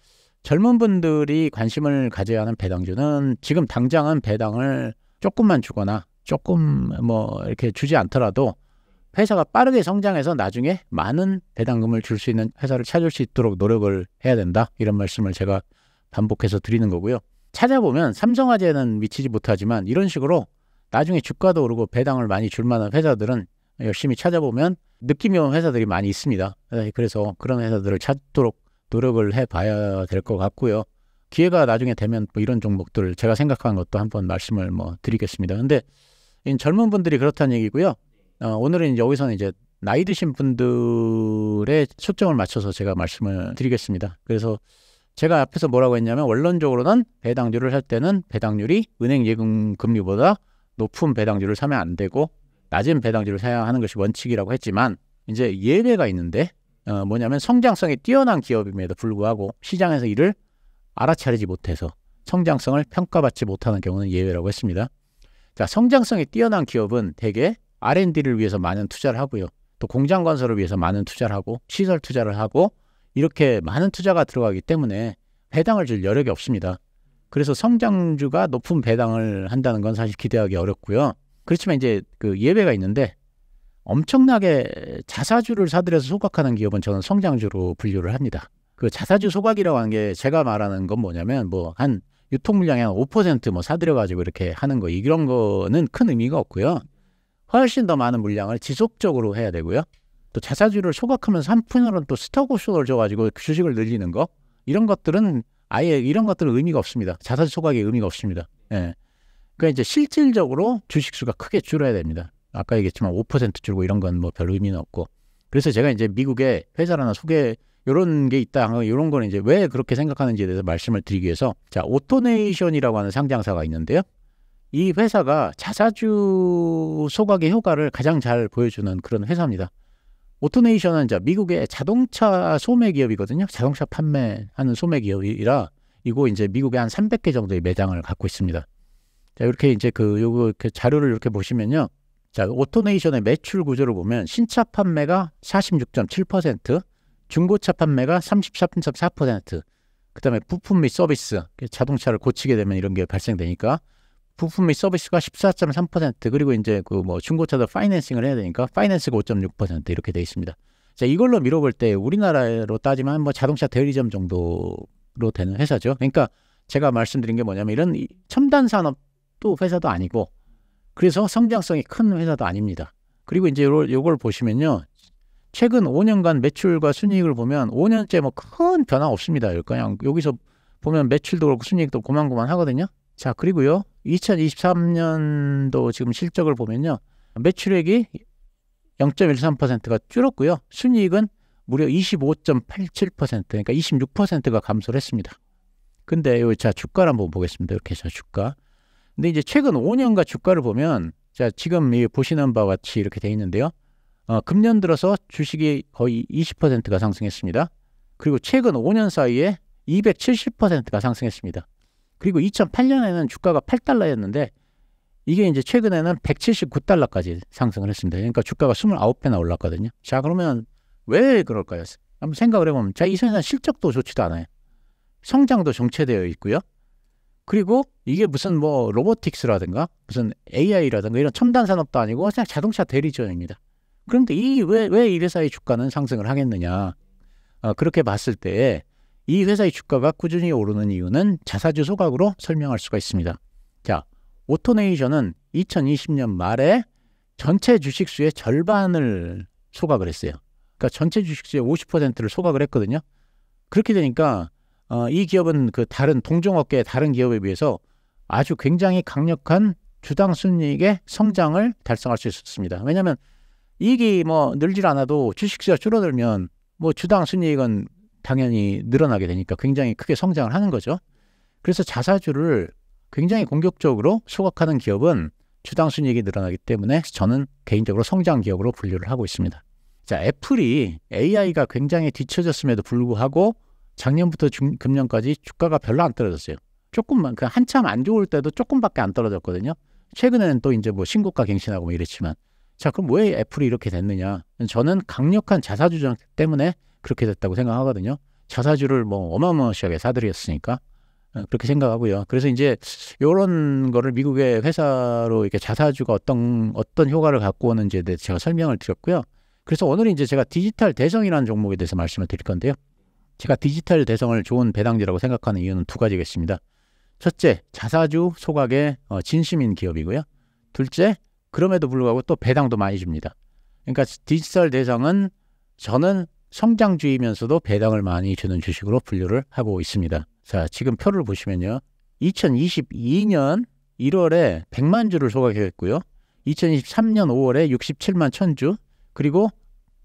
젊은 분들이 관심을 가져야 하는 배당주는 지금 당장은 배당을 조금만 주거나 조금 뭐 이렇게 주지 않더라도 회사가 빠르게 성장해서 나중에 많은 배당금을 줄 수 있는 회사를 찾을 수 있도록 노력을 해야 된다. 이런 말씀을 제가 반복해서 드리는 거고요. 찾아보면 삼성화재는 미치지 못하지만 이런 식으로 나중에 주가도 오르고 배당을 많이 줄 만한 회사들은 열심히 찾아보면 느낌이 오는 회사들이 많이 있습니다. 네, 그래서 그런 회사들을 찾도록 노력을 해봐야 될 것 같고요. 기회가 나중에 되면 뭐 이런 종목들 제가 생각한 것도 한번 말씀을 뭐 드리겠습니다. 근데 젊은 분들이 그렇다는 얘기고요. 어, 오늘은 이제 여기서는 이제 나이 드신 분들의 초점을 맞춰서 제가 말씀을 드리겠습니다. 그래서 제가 앞에서 뭐라고 했냐면 원론적으로는 배당률을 할 때는 배당률이 은행 예금 금리보다 높은 배당률을 사면 안 되고 낮은 배당률을 사야 하는 것이 원칙이라고 했지만 이제 예외가 있는데 어, 뭐냐면 성장성이 뛰어난 기업임에도 불구하고 시장에서 이를 알아차리지 못해서 성장성을 평가받지 못하는 경우는 예외라고 했습니다. 자, 성장성이 뛰어난 기업은 대개 R&D를 위해서 많은 투자를 하고요. 또 공장 건설을 위해서 많은 투자를 하고 시설 투자를 하고 이렇게 많은 투자가 들어가기 때문에 배당을 줄 여력이 없습니다. 그래서 성장주가 높은 배당을 한다는 건 사실 기대하기 어렵고요. 그렇지만 이제 그 예외가 있는데 엄청나게 자사주를 사들여서 소각하는 기업은 저는 성장주로 분류를 합니다. 그 자사주 소각이라고 하는 게 제가 말하는 건 뭐냐면 뭐 한 유통 물량의 한 5%뭐 사들여 가지고 이렇게 하는 거 이런 거는 큰 의미가 없고요. 훨씬 더 많은 물량을 지속적으로 해야 되고요. 또 자사주를 소각하면서 한푼으로는 또 스톡옵션을 줘가지고 주식을 늘리는 거 이런 것들은 아예 이런 것들은 의미가 없습니다. 자사주 소각에 의미가 없습니다. 예. 그러니까 이제 실질적으로 주식 수가 크게 줄어야 됩니다. 아까 얘기했지만 5% 줄고 이런 건 뭐 별 의미는 없고 그래서 제가 이제 미국에 회사를 하나 소개 요런 게 있다. 요런 거는 이제 왜 그렇게 생각하는지에 대해서 말씀을 드리기 위해서 자, 오토네이션이라고 하는 상장사가 있는데요. 이 회사가 자사주 소각의 효과를 가장 잘 보여주는 그런 회사입니다. 오토네이션은 자, 미국의 자동차 소매 기업이거든요. 자동차 판매하는 소매 기업이라 이거 이제 미국에 한 300개 정도의 매장을 갖고 있습니다. 자, 이렇게 이제 그 요거 이렇게 자료를 이렇게 보시면요. 자, 오토네이션의 매출 구조를 보면 신차 판매가 46.7%, 중고차 판매가 34.4%, 그다음에 부품 및 서비스, 자동차를 고치게 되면 이런 게 발생되니까 부품 및 서비스가 14.3% 그리고 이제 그 뭐 중고차도 파이낸싱을 해야 되니까 파이낸스가 5.6% 이렇게 되어 있습니다. 자, 이걸로 미뤄볼 때 우리나라로 따지면 뭐 자동차 대리점 정도로 되는 회사죠. 그러니까 제가 말씀드린 게 뭐냐면 이런 첨단 산업도 회사도 아니고 그래서 성장성이 큰 회사도 아닙니다. 그리고 이제 요걸, 요걸 보시면요. 최근 5년간 매출과 순이익을 보면 5년째 뭐 큰 변화 없습니다. 그냥 여기서 보면 매출도 그렇고 순이익도 고만고만 하거든요. 자, 그리고요. 2023년도 지금 실적을 보면요. 매출액이 0.13%가 줄었고요. 순이익은 무려 25.87% 그러니까 26%가 감소를 했습니다. 근데 요 자 주가를 한번 보겠습니다. 이렇게 해서 주가 근데 이제 최근 5년간 주가를 보면 자 지금 이 보시는 바와 같이 이렇게 돼 있는데요. 어, 금년 들어서 주식이 거의 20%가 상승했습니다. 그리고 최근 5년 사이에 270%가 상승했습니다. 그리고 2008년에는 주가가 8달러였는데 이게 이제 최근에는 179달러까지 상승을 했습니다. 그러니까 주가가 29배나 올랐거든요. 자 그러면 왜 그럴까요? 한번 생각을 해보면 자 이 회사 실적도 좋지도 않아요. 성장도 정체되어 있고요. 그리고 이게 무슨 뭐 로보틱스라든가 무슨 AI라든가 이런 첨단 산업도 아니고 그냥 자동차 대리점입니다. 그런데 이 왜 왜 이 회사의 주가는 상승을 하겠느냐? 아, 그렇게 봤을 때 이 회사의 주가가 꾸준히 오르는 이유는 자사주 소각으로 설명할 수가 있습니다. 자, 오토네이션은 2020년 말에 전체 주식수의 절반을 소각을 했어요. 그러니까 전체 주식수의 50%를 소각을 했거든요. 그렇게 되니까 어, 이 기업은 그 다른 동종업계 다른 기업에 비해서 아주 굉장히 강력한 주당 순이익의 성장을 달성할 수 있었습니다. 왜냐하면 이익이 뭐 늘질 않아도 주식수가 줄어들면 뭐 주당 순이익은 당연히 늘어나게 되니까 굉장히 크게 성장을 하는 거죠. 그래서 자사주를 굉장히 공격적으로 소각하는 기업은 주당 순이익이 늘어나기 때문에 저는 개인적으로 성장 기업으로 분류를 하고 있습니다. 자, 애플이 AI가 굉장히 뒤처졌음에도 불구하고 작년부터 중, 금년까지 주가가 별로 안 떨어졌어요. 조금만 그 한참 안 좋을 때도 조금밖에 안 떨어졌거든요. 최근에는 또 이제 뭐 신고가 갱신하고 뭐 이랬지만 자 그럼 왜 애플이 이렇게 됐느냐? 저는 강력한 자사주 정 때문에 그렇게 됐다고 생각하거든요. 자사주를 뭐 어마어마하게 사들였으니까 어, 그렇게 생각하고요. 그래서 이제 이런 거를 미국의 회사로 이렇게 자사주가 어떤 어떤 효과를 갖고 오는지에 대해 제가 설명을 드렸고요. 그래서 오늘 이제 제가 디지털 대성이라는 종목에 대해서 말씀을 드릴 건데요. 제가 디지털 대성을 좋은 배당주라고 생각하는 이유는 두 가지겠습니다. 첫째, 자사주 소각의 어, 진심인 기업이고요. 둘째, 그럼에도 불구하고 또 배당도 많이 줍니다. 그러니까 디지털 대성은 저는 성장주이면서도 배당을 많이 주는 주식으로 분류를 하고 있습니다. 자, 지금 표를 보시면요. 2022년 1월에 100만 주를 소각했고요. 2023년 5월에 67만 1000주, 그리고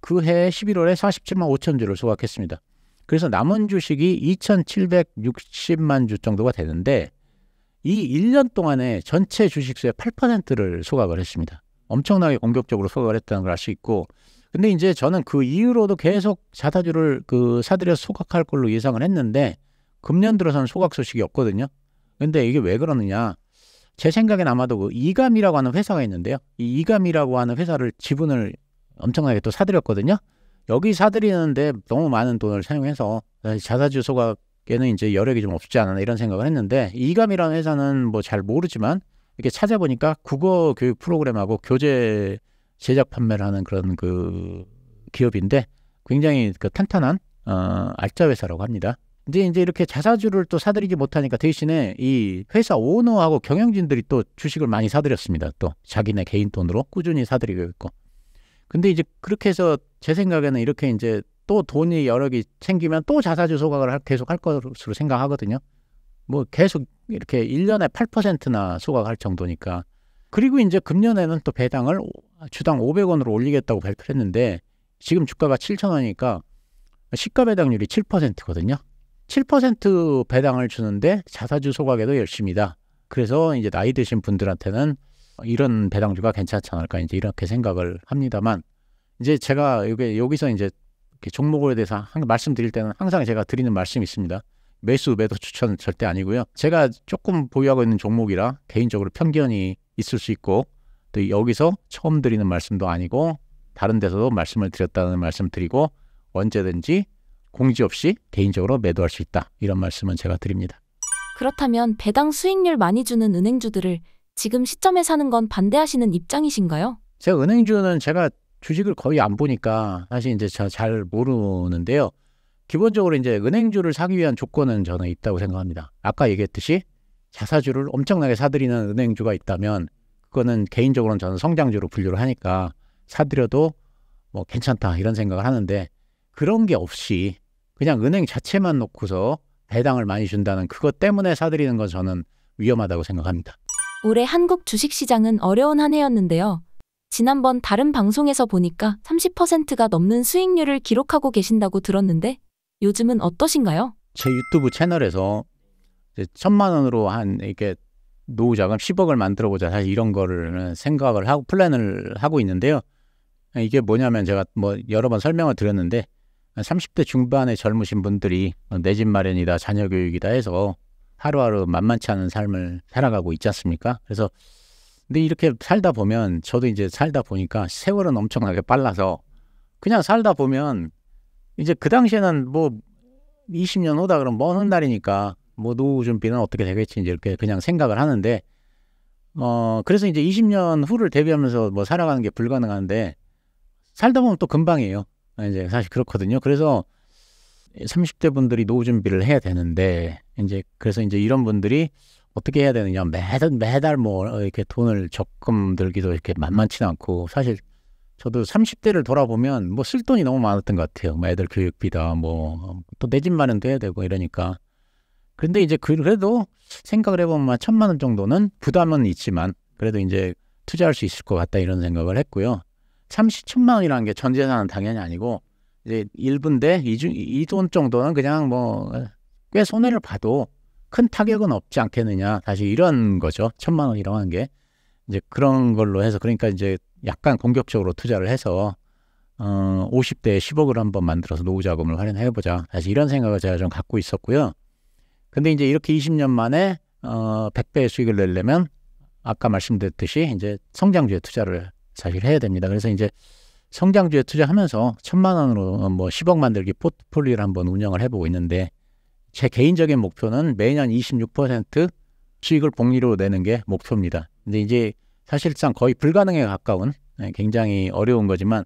그해 11월에 47만 5천 주를 소각했습니다. 그래서 남은 주식이 2,760만 주 정도가 되는데 이 1년 동안에 전체 주식수의 8%를 소각을 했습니다. 엄청나게 공격적으로 소각을 했다는 걸 알 수 있고 근데 이제 저는 그 이후로도 계속 자사주를 그 사들여 소각할 걸로 예상을 했는데 금년 들어서는 소각 소식이 없거든요. 근데 이게 왜 그러느냐? 제 생각엔 아마도 그 이감이라고 하는 회사가 있는데요. 이 이감이라고 하는 회사를 지분을 엄청나게 또 사들였거든요. 여기 사들이는데 너무 많은 돈을 사용해서 자사주 소각에는 이제 여력이 좀 없지 않나 이런 생각을 했는데 이감이라는 회사는 뭐 잘 모르지만 이렇게 찾아보니까 국어 교육 프로그램하고 교재 제작 판매를 하는 그런 그 기업인데 굉장히 그 탄탄한 어, 알짜 회사라고 합니다. 근데 이제 이렇게 자사주를 또 사들이지 못하니까 대신에 이 회사 오너하고 경영진들이 또 주식을 많이 사들였습니다. 또 자기네 개인 돈으로 꾸준히 사들이고 있고. 근데 이제 그렇게 해서 제 생각에는 이렇게 이제 또 돈이 여러 개챙기면또 자사주 소각을 계속 할 것으로 생각하거든요. 뭐 계속 이렇게 1년에 8%나 소각할 정도니까. 그리고 이제 금년에는 또 배당을 주당 500원으로 올리겠다고 발표를 했는데 지금 주가가 7,000원이니까 시가 배당률이 7%거든요. 7% 배당을 주는데 자사주 소각에도 열심이다. 그래서 이제 나이 드신 분들한테는 이런 배당주가 괜찮지 않을까 이제 이렇게 생각을 합니다만 이제 제가 여기, 여기서 이제 종목에 대해서 항상 말씀드릴 때는 항상 제가 드리는 말씀이 있습니다. 매수 매도 추천 절대 아니고요. 제가 조금 보유하고 있는 종목이라 개인적으로 편견이 있을 수 있고 또 여기서 처음 드리는 말씀도 아니고 다른 데서도 말씀을 드렸다는 말씀 드리고 언제든지 공지 없이 개인적으로 매도할 수 있다 이런 말씀은 제가 드립니다. 그렇다면 배당 수익률 많이 주는 은행주들을 지금 시점에 사는 건 반대하시는 입장이신가요? 제가 은행주는 제가 주식을 거의 안 보니까 사실 이제 저 잘 모르는데요. 기본적으로 이제 은행주를 사기 위한 조건은 저는 있다고 생각합니다. 아까 얘기했듯이 자사주를 엄청나게 사들이는 은행주가 있다면 그거는 개인적으로는 저는 성장주로 분류를 하니까 사들여도 뭐 괜찮다 이런 생각을 하는데 그런 게 없이 그냥 은행 자체만 놓고서 배당을 많이 준다는 그것 때문에 사들이는 건 저는 위험하다고 생각합니다. 올해 한국 주식시장은 어려운 한 해였는데요. 지난번 다른 방송에서 보니까 30%가 넘는 수익률을 기록하고 계신다고 들었는데 요즘은 어떠신가요? 제 유튜브 채널에서 천만 원으로 한 이렇게 노후 자금 10억을 만들어 보자 사실 이런 거를 생각을 하고 플랜을 하고 있는데요. 이게 뭐냐면 제가 뭐 여러 번 설명을 드렸는데 30대 중반의 젊으신 분들이 내 집 마련이다 자녀 교육이다 해서 하루하루 만만치 않은 삶을 살아가고 있지 않습니까? 그래서 근데 이렇게 살다 보면 저도 이제 살다 보니까 세월은 엄청나게 빨라서 그냥 살다 보면 이제 그 당시에는 뭐 20년 후다 그럼 먼 훗날이니까 뭐 노후 준비는 어떻게 되겠지 이제 이렇게 그냥 생각을 하는데 어 그래서 이제 20년 후를 대비하면서 뭐 살아가는 게 불가능한데 살다 보면 또 금방이에요. 아, 이제 사실 그렇거든요. 그래서 30대 분들이 노후 준비를 해야 되는데 이제 그래서 이제 이런 분들이 어떻게 해야 되느냐 매달 매달 뭐 어, 이렇게 돈을 적금 들기도 이렇게 만만치는 않고 사실 저도 30대를 돌아보면 뭐 쓸 돈이 너무 많았던 것 같아요. 뭐 애들 교육비다 뭐 또 내 집 마련도 해야 되고 이러니까 근데 이제 그래도 생각을 해보면 천만 원 정도는 부담은 있지만 그래도 이제 투자할 수 있을 것 같다 이런 생각을 했고요. 30 천만 원이라는 게전 재산은 당연히 아니고 이제 일분데 이중 이 돈 정도는 그냥 뭐 꽤 손해를 봐도 큰 타격은 없지 않겠느냐. 사실 이런 거죠. 천만 원이라고 하는 게 이제 그런 걸로 해서 그러니까 이제 약간 공격적으로 투자를 해서 어 50대에 10억을 한번 만들어서 노후 자금을 활용해 보자. 사실 이런 생각을 제가 좀 갖고 있었고요. 근데 이제 이렇게 20년 만에 어 100배의 수익을 내려면 아까 말씀드렸듯이 이제 성장주에 투자를 사실 해야 됩니다. 그래서 이제 성장주에 투자하면서 천만 원으로 뭐 10억 만들기 포트폴리오를 한번 운영을 해보고 있는데 제 개인적인 목표는 매년 26% 수익을 복리로 내는 게 목표입니다. 근데 이제 사실상 거의 불가능에 가까운 네, 굉장히 어려운 거지만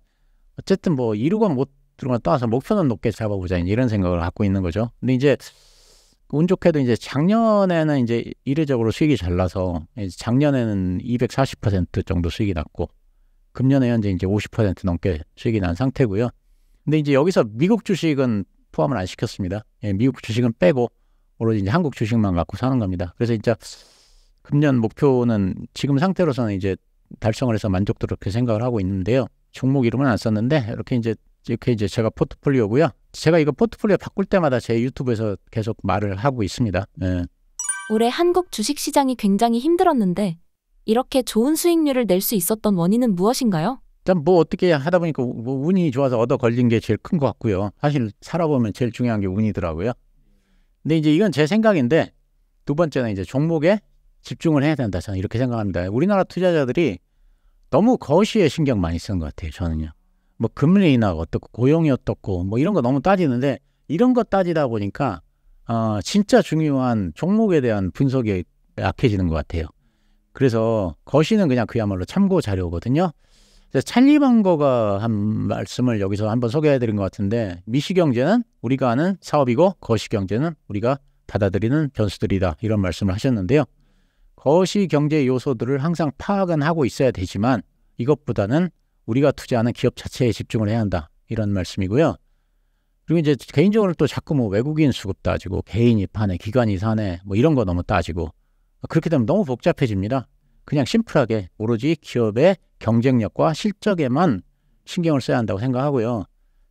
어쨌든 뭐 이루건 못 들어가 떠나서 목표는 높게 잡아보자 이런 생각을 갖고 있는 거죠. 근데 이제 운 좋게도 이제 작년에는 이제 이례적으로 수익이 잘 나서 작년에는 240% 정도 수익이 났고 금년에 현재 이제 50% 넘게 수익이 난 상태고요. 근데 이제 여기서 미국 주식은 포함을 안 시켰습니다. 예, 미국 주식은 빼고 오로지 이제 한국 주식만 갖고 사는 겁니다. 그래서 이제 금년 목표는 지금 상태로서는 이제 달성을 해서 만족도 그렇게 생각을 하고 있는데요. 종목 이름은 안 썼는데 이렇게 이제 이렇게 이제 제가 포트폴리오고요. 제가 이거 포트폴리오 바꿀 때마다 제 유튜브에서 계속 말을 하고 있습니다. 예. 올해 한국 주식 시장이 굉장히 힘들었는데 이렇게 좋은 수익률을 낼 수 있었던 원인은 무엇인가요? 참뭐 어떻게 하다 보니까 뭐 운이 좋아서 얻어 걸린 게 제일 큰 것 같고요. 사실 살아보면 제일 중요한 게 운이더라고요. 근데 이제 이건 제 생각인데 두 번째는 이제 종목에 집중을 해야 된다. 저는 이렇게 생각합니다. 우리나라 투자자들이 너무 거시에 신경 많이 쓰는 것 같아요. 저는요. 뭐 금리 인하 어떻고 고용이 어떻고 뭐 이런 거 너무 따지는데 이런 거 따지다 보니까 어, 진짜 중요한 종목에 대한 분석이 약해지는 것 같아요. 그래서 거시는 그냥 그야말로 참고 자료거든요. 찰리 방거가 한 말씀을 여기서 한번 소개해드린 것 같은데 미시경제는 우리가 아는 사업이고 거시경제는 우리가 받아들이는 변수들이다 이런 말씀을 하셨는데요. 거시경제 요소들을 항상 파악은 하고 있어야 되지만 이것보다는 우리가 투자하는 기업 자체에 집중을 해야 한다 이런 말씀이고요. 그리고 이제 개인적으로 또 자꾸 뭐 외국인 수급 따지고 개인이 파네 기관이 사네 뭐 이런 거 너무 따지고 그렇게 되면 너무 복잡해집니다. 그냥 심플하게 오로지 기업의 경쟁력과 실적에만 신경을 써야 한다고 생각하고요.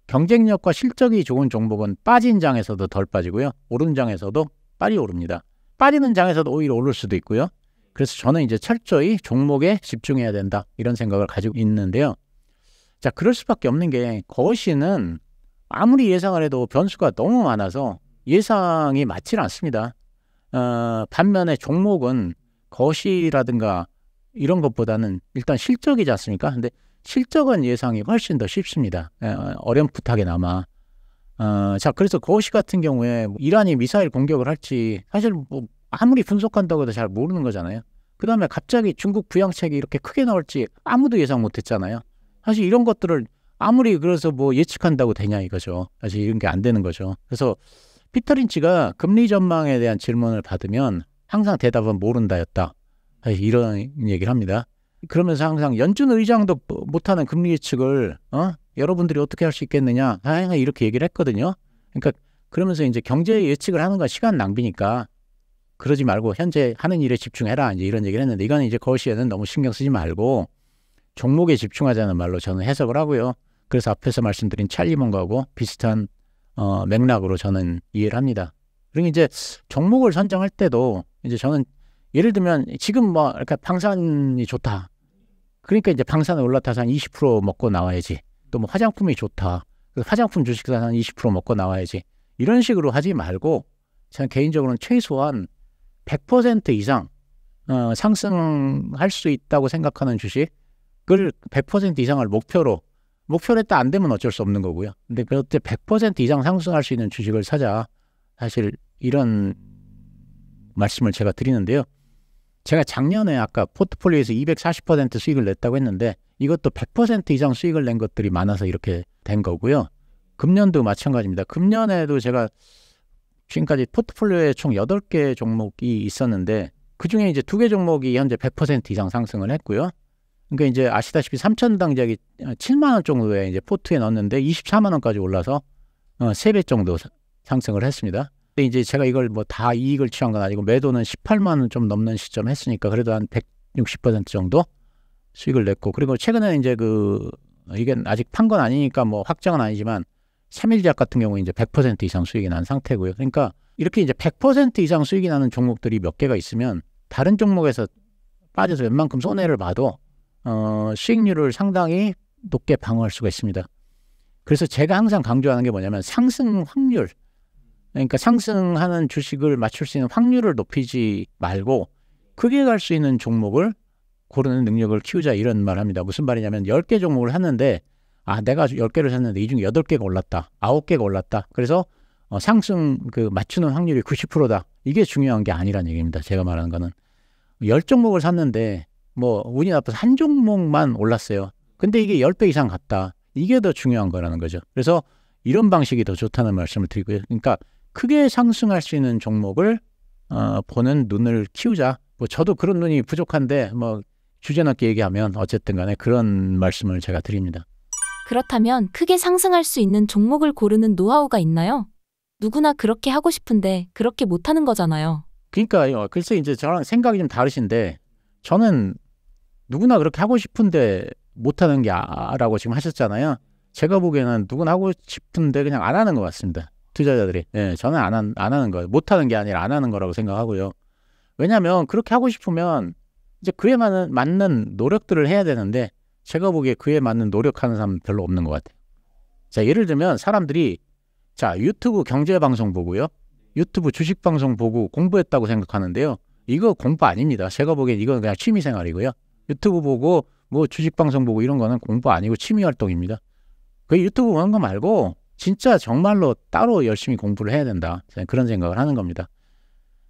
경쟁력과 실적이 좋은 종목은 빠진 장에서도 덜 빠지고요. 오른 장에서도 빨리 오릅니다. 빠지는 장에서도 오히려 오를 수도 있고요. 그래서 저는 이제 철저히 종목에 집중해야 된다 이런 생각을 가지고 있는데요. 자 그럴 수밖에 없는 게 거시는 아무리 예상을 해도 변수가 너무 많아서 예상이 맞질 않습니다. 어, 반면에 종목은 것이라든가 이런 것보다는 일단 실적이지 않습니까? 근데 실적은 예상이 훨씬 더 쉽습니다. 예, 어렴풋하게 남아. 어, 자, 그래서 거시 같은 경우에 뭐 이란이 미사일 공격을 할지 사실 뭐 아무리 분석한다고 해도 잘 모르는 거잖아요. 그 다음에 갑자기 중국 부양책이 이렇게 크게 나올지 아무도 예상 못 했잖아요. 사실 이런 것들을 아무리 그래서 뭐 예측한다고 되냐 이거죠. 사실 이런 게 안 되는 거죠. 그래서 피터 린치가 금리 전망에 대한 질문을 받으면 항상 대답은 모른다였다. 이런 얘기를 합니다. 그러면서 항상 연준 의장도 뭐 못하는 금리 예측을 어? 여러분들이 어떻게 할 수 있겠느냐 다양하게 이렇게 얘기를 했거든요. 그러니까 그러면서 이제 경제 예측을 하는 건 시간 낭비니까 그러지 말고 현재 하는 일에 집중해라 이제 이런 얘기를 했는데 이건 이제 거시에는 너무 신경 쓰지 말고 종목에 집중하자는 말로 저는 해석을 하고요. 그래서 앞에서 말씀드린 찰리먼과하고 비슷한 어, 맥락으로 저는 이해를 합니다. 그리고 그러니까 이제 종목을 선정할 때도 이제 저는 예를 들면 지금 뭐 이렇게 방산이 좋다. 그러니까 이제 방산에 올라타서 한 20% 먹고 나와야지. 또 뭐 화장품이 좋다. 그 화장품 주식사 한20% 먹고 나와야지. 이런 식으로 하지 말고 저는 개인적으로는 최소한 100% 이상 어, 상승할 수 있다고 생각하는 주식을 100% 이상을 목표로 목표를 했다 안 되면 어쩔 수 없는 거고요. 근데 그때 100% 이상 상승할 수 있는 주식을 사자. 사실 이런 말씀을 제가 드리는데요. 제가 작년에 아까 포트폴리오에서 240% 수익을 냈다고 했는데 이것도 100% 이상 수익을 낸 것들이 많아서 이렇게 된 거고요. 금년도 마찬가지입니다. 금년에도 제가 지금까지 포트폴리오에 총 8개 종목이 있었는데 그중에 이제 두 개 종목이 현재 100% 이상 상승을 했고요. 그러니까 이제 아시다시피 3천 당작이 7만 원 정도에 이제 포트에 넣었는데 24만 원까지 올라서 어, 3배 정도 상승을 했습니다. 근데 이제 제가 이걸 뭐 다 이익을 취한 건 아니고 매도는 18만 원 좀 넘는 시점 했으니까 그래도 한 160% 정도 수익을 냈고 그리고 최근에 이제 그 이게 아직 판 건 아니니까 뭐 확정은 아니지만 3일작 같은 경우 이제 100% 이상 수익이 난 상태고요. 그러니까 이렇게 이제 100% 이상 수익이 나는 종목들이 몇 개가 있으면 다른 종목에서 빠져서 웬만큼 손해를 봐도 어, 수익률을 상당히 높게 방어할 수가 있습니다. 그래서 제가 항상 강조하는 게 뭐냐면 상승 확률 그러니까 상승하는 주식을 맞출 수 있는 확률을 높이지 말고 크게 갈 수 있는 종목을 고르는 능력을 키우자 이런 말 합니다. 무슨 말이냐면 10개 종목을 샀는데아 내가 10개를 샀는데 이 중에 8개가 올랐다. 9개가 올랐다. 그래서 어, 상승 그 맞추는 확률이 90%다. 이게 중요한 게아니라는 얘기입니다. 제가 말하는 거는 10종목을 샀는데 뭐 운이 나빠서 한 종목만 올랐어요. 근데 이게 10배 이상 갔다. 이게 더 중요한 거라는 거죠. 그래서 이런 방식이 더 좋다는 말씀을 드리고요. 그러니까 크게 상승할 수 있는 종목을 어, 보는 눈을 키우자. 뭐 저도 그런 눈이 부족한데 뭐 주제 낮게 얘기하면 어쨌든 간에 그런 말씀을 제가 드립니다. 그렇다면 크게 상승할 수 있는 종목을 고르는 노하우가 있나요? 누구나 그렇게 하고 싶은데 그렇게 못하는 거잖아요. 그러니까요. 글쎄 이제 저랑 생각이 좀 다르신데 저는 누구나 그렇게 하고 싶은데 못하는 게 아라고 지금 하셨잖아요. 제가 보기에는 누구나 하고 싶은데 그냥 안 하는 것 같습니다. 투자자들이. 예, 저는 안, 한, 안 하는 거예요. 못 하는 게 아니라 안 하는 거라고 생각하고요. 왜냐하면 그렇게 하고 싶으면 이제 그에 맞는, 맞는 노력들을 해야 되는데 제가 보기에 그에 맞는 노력하는 사람 별로 없는 것 같아요. 자, 예를 들면 사람들이 자, 유튜브 경제 방송 보고요. 유튜브 주식 방송 보고 공부했다고 생각하는데요. 이거 공부 아닙니다. 제가 보기엔 이건 그냥 취미 생활이고요. 유튜브 보고 뭐 주식 방송 보고 이런 거는 공부 아니고 취미 활동입니다. 그 유튜브 보는 거 말고 진짜 정말로 따로 열심히 공부를 해야 된다. 그런 생각을 하는 겁니다.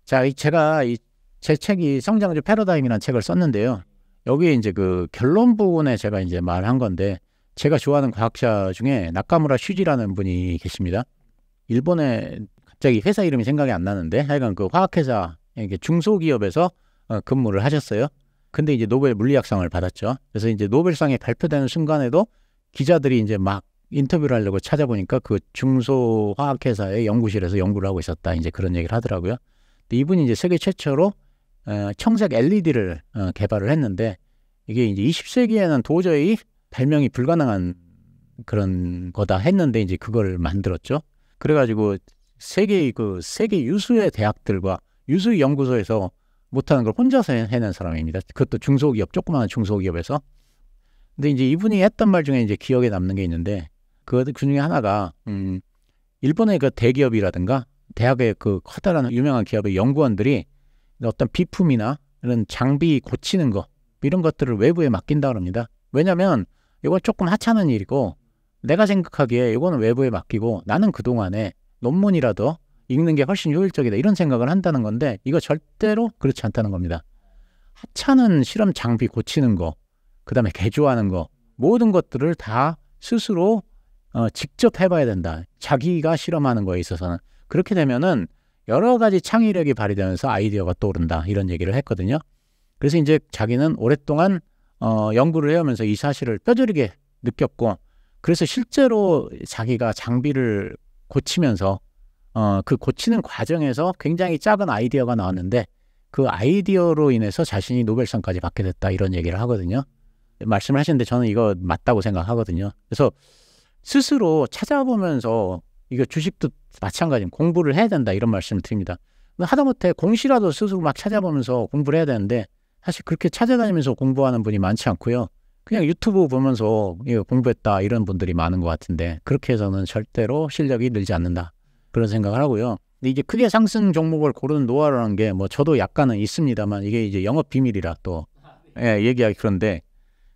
자, 이 제가 이 제 책이 성장주 패러다임이라는 책을 썼는데요. 여기에 이제 그 결론 부분에 제가 이제 말한 건데 제가 좋아하는 과학자 중에 나카무라 슈지라는 분이 계십니다. 일본에 갑자기 회사 이름이 생각이 안 나는데 하여간 그 화학회사 중소기업에서 어, 근무를 하셨어요. 근데 이제 노벨 물리학상을 받았죠. 그래서 이제 노벨상이 발표되는 순간에도 기자들이 이제 막 인터뷰를 하려고 찾아보니까 그 중소화학회사의 연구실에서 연구를 하고 있었다. 이제 그런 얘기를 하더라고요. 근데 이분이 이제 세계 최초로 어, 청색 LED를 어, 개발을 했는데 이게 이제 20세기에는 도저히 발명이 불가능한 그런 거다 했는데 이제 그걸 만들었죠. 그래가지고 세계 그 세계 유수의 대학들과 유수 연구소에서 못하는 걸 혼자서 해낸 사람입니다. 그것도 중소기업 조그마한 중소기업에서. 근데 이제 이분이 했던 말 중에 이제 기억에 남는 게 있는데 그, 그 중에 하나가 음, 일본의 그 대기업이라든가 대학의 그 커다란 유명한 기업의 연구원들이 어떤 비품이나 이런 장비 고치는 거 이런 것들을 외부에 맡긴다 그럽니다. 왜냐하면 이건 조금 하찮은 일이고 내가 생각하기에 이거는 외부에 맡기고 나는 그동안에 논문이라도 읽는 게 훨씬 효율적이다 이런 생각을 한다는 건데 이거 절대로 그렇지 않다는 겁니다. 하찮은 실험 장비 고치는 거, 그 다음에 개조하는 거 모든 것들을 다 스스로 어, 직접 해봐야 된다. 자기가 실험하는 거에 있어서는 그렇게 되면은 여러 가지 창의력이 발휘되면서 아이디어가 떠오른다 이런 얘기를 했거든요. 그래서 이제 자기는 오랫동안 어, 연구를 해오면서 이 사실을 뼈저리게 느꼈고 그래서 실제로 자기가 장비를 고치면서 어, 그 고치는 과정에서 굉장히 작은 아이디어가 나왔는데 그 아이디어로 인해서 자신이 노벨상까지 받게 됐다 이런 얘기를 하거든요. 말씀을 하시는데 저는 이거 맞다고 생각하거든요. 그래서 스스로 찾아보면서 이거 주식도 마찬가지입 공부를 해야 된다 이런 말씀을 드립니다. 하다못해 공시라도 스스로 막 찾아보면서 공부를 해야 되는데 사실 그렇게 찾아다니면서 공부하는 분이 많지 않고요. 그냥 유튜브 보면서 이거 공부했다 이런 분들이 많은 것 같은데 그렇게 해서는 절대로 실력이 늘지 않는다 그런 생각을 하고요. 근데 이제 크게 상승 종목을 고르는 노하우라는 게 뭐 저도 약간은 있습니다만 이게 이제 영업 비밀이라 또 예, 얘기하기 그런데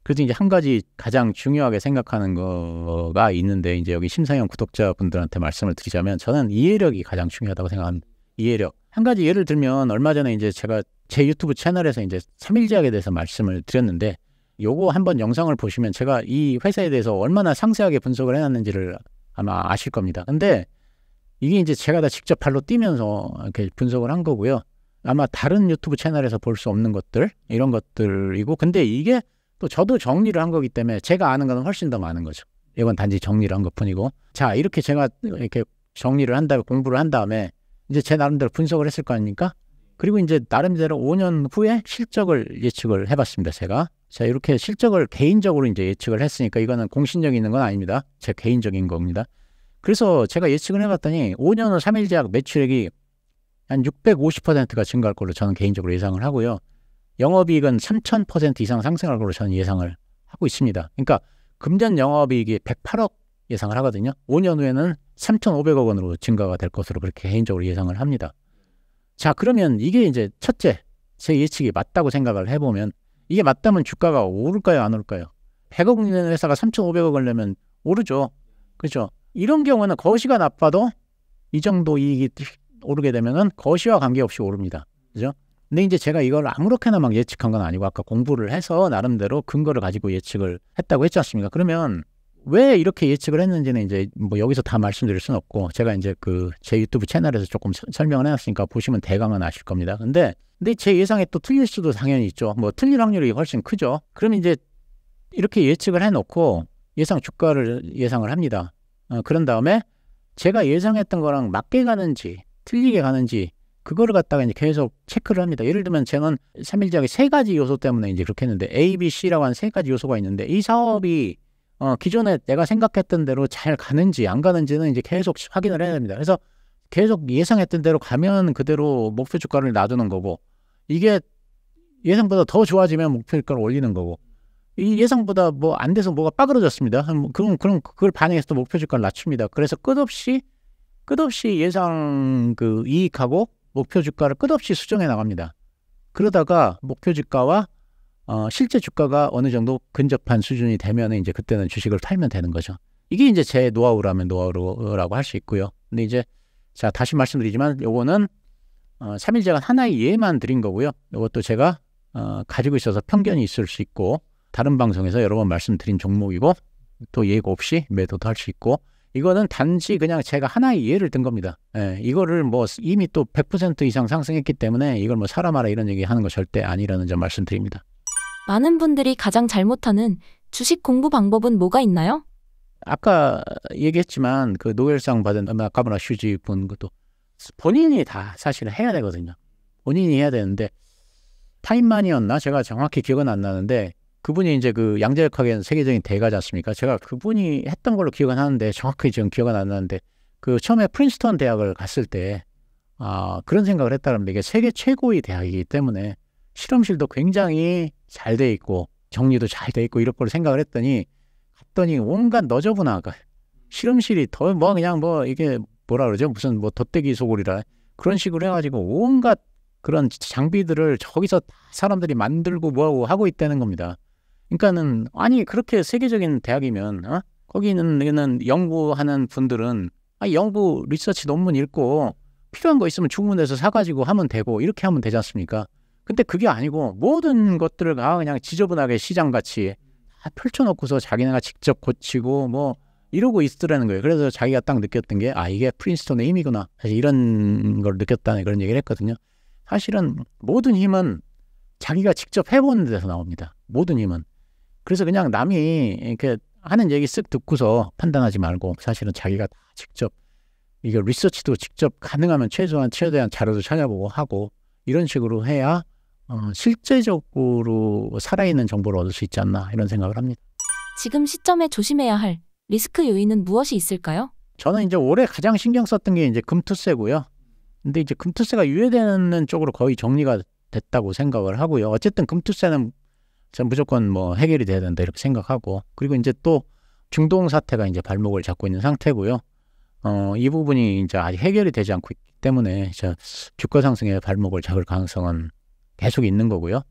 그래서 이제 한 가지 가장 중요하게 생각하는 거가 있는데 이제 여기 심사위원 구독자분들한테 말씀을 드리자면 저는 이해력이 가장 중요하다고 생각합니다. 이해력. 한 가지 예를 들면 얼마 전에 이제 제가 제 유튜브 채널에서 이제 삼일제약에 대해서 말씀을 드렸는데 요거 한번 영상을 보시면 제가 이 회사에 대해서 얼마나 상세하게 분석을 해놨는지를 아마 아실 겁니다. 근데 이게 이제 제가 다 직접 발로 뛰면서 이렇게 분석을 한 거고요. 아마 다른 유튜브 채널에서 볼 수 없는 것들 이런 것들이고 근데 이게 또 저도 정리를 한 거기 때문에 제가 아는 거는 훨씬 더 많은 거죠. 이건 단지 정리를 한 것뿐이고 자 이렇게 제가 이렇게 정리를 한 다음에 공부를 한 다음에 이제 제 나름대로 분석을 했을 거 아닙니까? 그리고 이제 나름대로 5년 후에 실적을 예측을 해봤습니다. 제가 자 이렇게 실적을 개인적으로 이제 예측을 했으니까 이거는 공신력 있는 건 아닙니다. 제 개인적인 겁니다. 그래서 제가 예측을 해봤더니 5년 후 3일제약 매출액이 한 650%가 증가할 걸로 저는 개인적으로 예상을 하고요. 영업이익은 3,000% 이상 상승할 걸로 저는 예상을 하고 있습니다. 그러니까 금전 영업이익이 108억 예상을 하거든요. 5년 후에는 3,500억 원으로 증가가 될 것으로 그렇게 개인적으로 예상을 합니다. 자, 그러면 이게 이제 첫째, 제 예측이 맞다고 생각을 해보면 이게 맞다면 주가가 오를까요? 안 오를까요? 100억 있는 회사가 3,500억을 내면 오르죠. 그렇죠? 이런 경우는 에 거시가 나빠도 이 정도 이익이 오르게 되면은 거시와 관계없이 오릅니다. 그죠? 근데 이제 제가 이걸 아무렇게나 막 예측한 건 아니고 아까 공부를 해서 나름대로 근거를 가지고 예측을 했다고 했지 않습니까? 그러면 왜 이렇게 예측을 했는지는 이제 뭐 여기서 다 말씀드릴 수는 없고 제가 이제 그 제 유튜브 채널에서 조금 서, 설명을 해놨으니까 보시면 대강은 아실 겁니다. 근데 근데 제 예상에 또 틀릴 수도 당연히 있죠. 뭐 틀릴 확률이 훨씬 크죠. 그럼 이제 이렇게 예측을 해놓고 예상 주가를 예상을 합니다. 어, 그런 다음에 제가 예상했던 거랑 맞게 가는지 틀리게 가는지 그거를 갖다가 이제 계속 체크를 합니다. 예를 들면 저는 3일지역의세 가지 요소 때문에 이제 그렇게 했는데 A, B, C라고 하는 세 가지 요소가 있는데 이 사업이 어, 기존에 내가 생각했던 대로 잘 가는지 안 가는지는 이제 계속 확인을 해야 됩니다. 그래서 계속 예상했던 대로 가면 그대로 목표 주가를 놔두는 거고 이게 예상보다 더 좋아지면 목표 주가를 올리는 거고 이 예상보다 뭐 안 돼서 뭐가 빠그러졌습니다. 뭐 그럼 그럼 그걸 반영해서 목표 주가를 낮춥니다. 그래서 끝없이 끝없이 예상 그 이익하고 목표 주가를 끝없이 수정해 나갑니다. 그러다가 목표 주가와 어, 실제 주가가 어느 정도 근접한 수준이 되면 이제 그때는 주식을 팔면 되는 거죠. 이게 이제 제 노하우라면 노하우라고 할 수 있고요. 근데 이제 자 다시 말씀드리지만 요거는 어, 3일제간 하나의 예만 드린 거고요. 이것도 제가 어, 가지고 있어서 편견이 있을 수 있고 다른 방송에서 여러 번 말씀드린 종목이고 또 예고 없이 매도도 할 수 있고 이거는 단지 그냥 제가 하나의 예를 든 겁니다. 예, 이거를 뭐 이미 또 100% 이상 상승했기 때문에 이걸 뭐 사람하라 이런 얘기 하는 거 절대 아니라는 점 말씀드립니다. 많은 분들이 가장 잘못하는 주식 공부 방법은 뭐가 있나요? 아까 얘기했지만 그 노벨상 받은 마카무라 슈지 분 것도 본인이 다 사실은 해야 되거든요. 본인이 해야 되는데 타임만이었나 제가 정확히 기억은 안 나는데 그분이 이제 그양자역학에는 세계적인 대가지 않습니까? 제가 그분이 했던 걸로 기억은 하는데 정확히 지금 기억은 안 나는데 그 처음에 프린스턴 대학을 갔을 때 아, 그런 생각을 했다는데 이게 세계 최고의 대학이기 때문에 실험실도 굉장히 잘 돼 있고 정리도 잘 돼 있고 이런걸 생각을 했더니 갔더니 온갖 너저분하가 그 실험실이 더 뭐 그냥 뭐 이게 뭐라 그러죠 무슨 뭐 덧대기 소굴이라 그런 식으로 해가지고 온갖 그런 장비들을 저기서 사람들이 만들고 뭐하고 하고 있다는 겁니다. 그러니까는 아니 그렇게 세계적인 대학이면 어? 거기 있는 연구하는 분들은 아 연구 리서치 논문 읽고 필요한 거 있으면 주문해서 사가지고 하면 되고 이렇게 하면 되지 않습니까? 근데 그게 아니고 모든 것들을 다 그냥 지저분하게 시장같이 펼쳐놓고서 자기네가 직접 고치고 뭐 이러고 있으라는 거예요. 그래서 자기가 딱 느꼈던 게 아 이게 프린스톤의 힘이구나. 사실 이런 걸 느꼈다는 그런 얘기를 했거든요. 사실은 모든 힘은 자기가 직접 해보는 데서 나옵니다. 모든 힘은. 그래서 그냥 남이 이렇게 하는 얘기 쓱 듣고서 판단하지 말고 사실은 자기가 직접 이거 리서치도 직접 가능하면 최소한 최대한 자료도 찾아보고 하고 이런 식으로 해야 어, 실제적으로 살아있는 정보를 얻을 수 있지 않나 이런 생각을 합니다. 지금 시점에 조심해야 할 리스크 요인은 무엇이 있을까요? 저는 이제 올해 가장 신경 썼던 게 이제 금투세고요. 근데 이제 금투세가 유예되는 쪽으로 거의 정리가 됐다고 생각을 하고요. 어쨌든 금투세는 전 무조건 뭐 해결이 돼야 된다 이렇게 생각하고 그리고 이제 또 중동 사태가 이제 발목을 잡고 있는 상태고요. 어, 이 부분이 이제 아직 해결이 되지 않고 있기 때문에 저 주가 상승에 발목을 잡을 가능성은 계속 있는 거고요.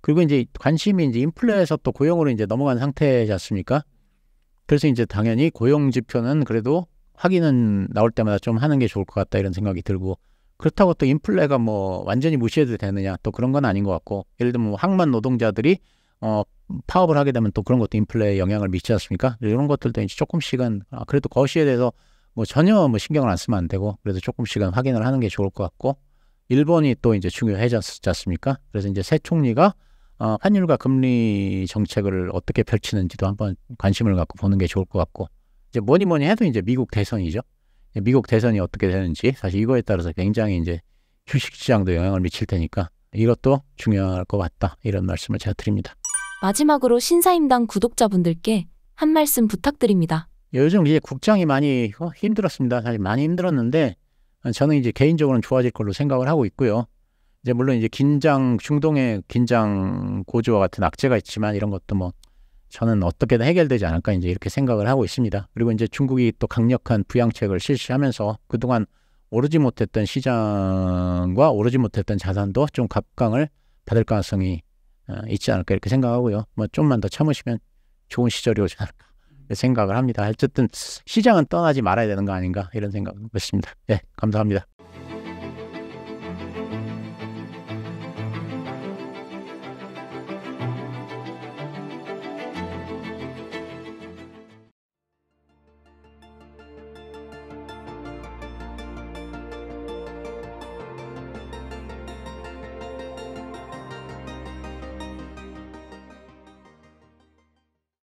그리고 이제 관심이 이제 인플레에서 또 고용으로 이제 넘어간 상태지 않습니까? 그래서 이제 당연히 고용 지표는 그래도 확인은 나올 때마다 좀 하는 게 좋을 것 같다 이런 생각이 들고 그렇다고 또 인플레가 뭐 완전히 무시해도 되느냐 또 그런 건 아닌 것 같고 예를 들면 뭐 항만 노동자들이 어, 파업을 하게 되면 또 그런 것도 인플레에 영향을 미치지 않습니까? 이런 것들도 이제 조금씩은 아, 그래도 거시에 대해서 뭐 전혀 뭐 신경을 안 쓰면 안 되고 그래서 조금씩은 확인을 하는 게 좋을 것 같고 일본이 또 이제 중요해졌지 않습니까? 그래서 이제 새 총리가 어, 환율과 금리 정책을 어떻게 펼치는지도 한번 관심을 갖고 보는 게 좋을 것 같고 이제 뭐니 뭐니 해도 이제 미국 대선이죠. 미국 대선이 어떻게 되는지 사실 이거에 따라서 굉장히 이제 휴식시장도 영향을 미칠 테니까 이것도 중요할 것 같다 이런 말씀을 제가 드립니다. 마지막으로 신사임당 구독자분들께 한 말씀 부탁드립니다. 요즘 이제 국장이 많이 어, 힘들었습니다. 사실 많이 힘들었는데 어, 저는 이제 개인적으로는 좋아질 걸로 생각을 하고 있고요. 이제 물론 이제 긴장 중동의 긴장 고조와 같은 악재가 있지만 이런 것도 뭐 저는 어떻게든 해결되지 않을까 이제 이렇게 생각을 하고 있습니다. 그리고 이제 중국이 또 강력한 부양책을 실시하면서 그동안 오르지 못했던 시장과 오르지 못했던 자산도 좀 갑강을 받을 가능성이 어, 있지 않을까 이렇게 생각하고요. 뭐 좀만 더 참으시면 좋은 시절이 오지 않을까 생각을 합니다. 어쨌든 시장은 떠나지 말아야 되는 거 아닌가 이런 생각을 음. 했습니다. 예, 네, 감사합니다.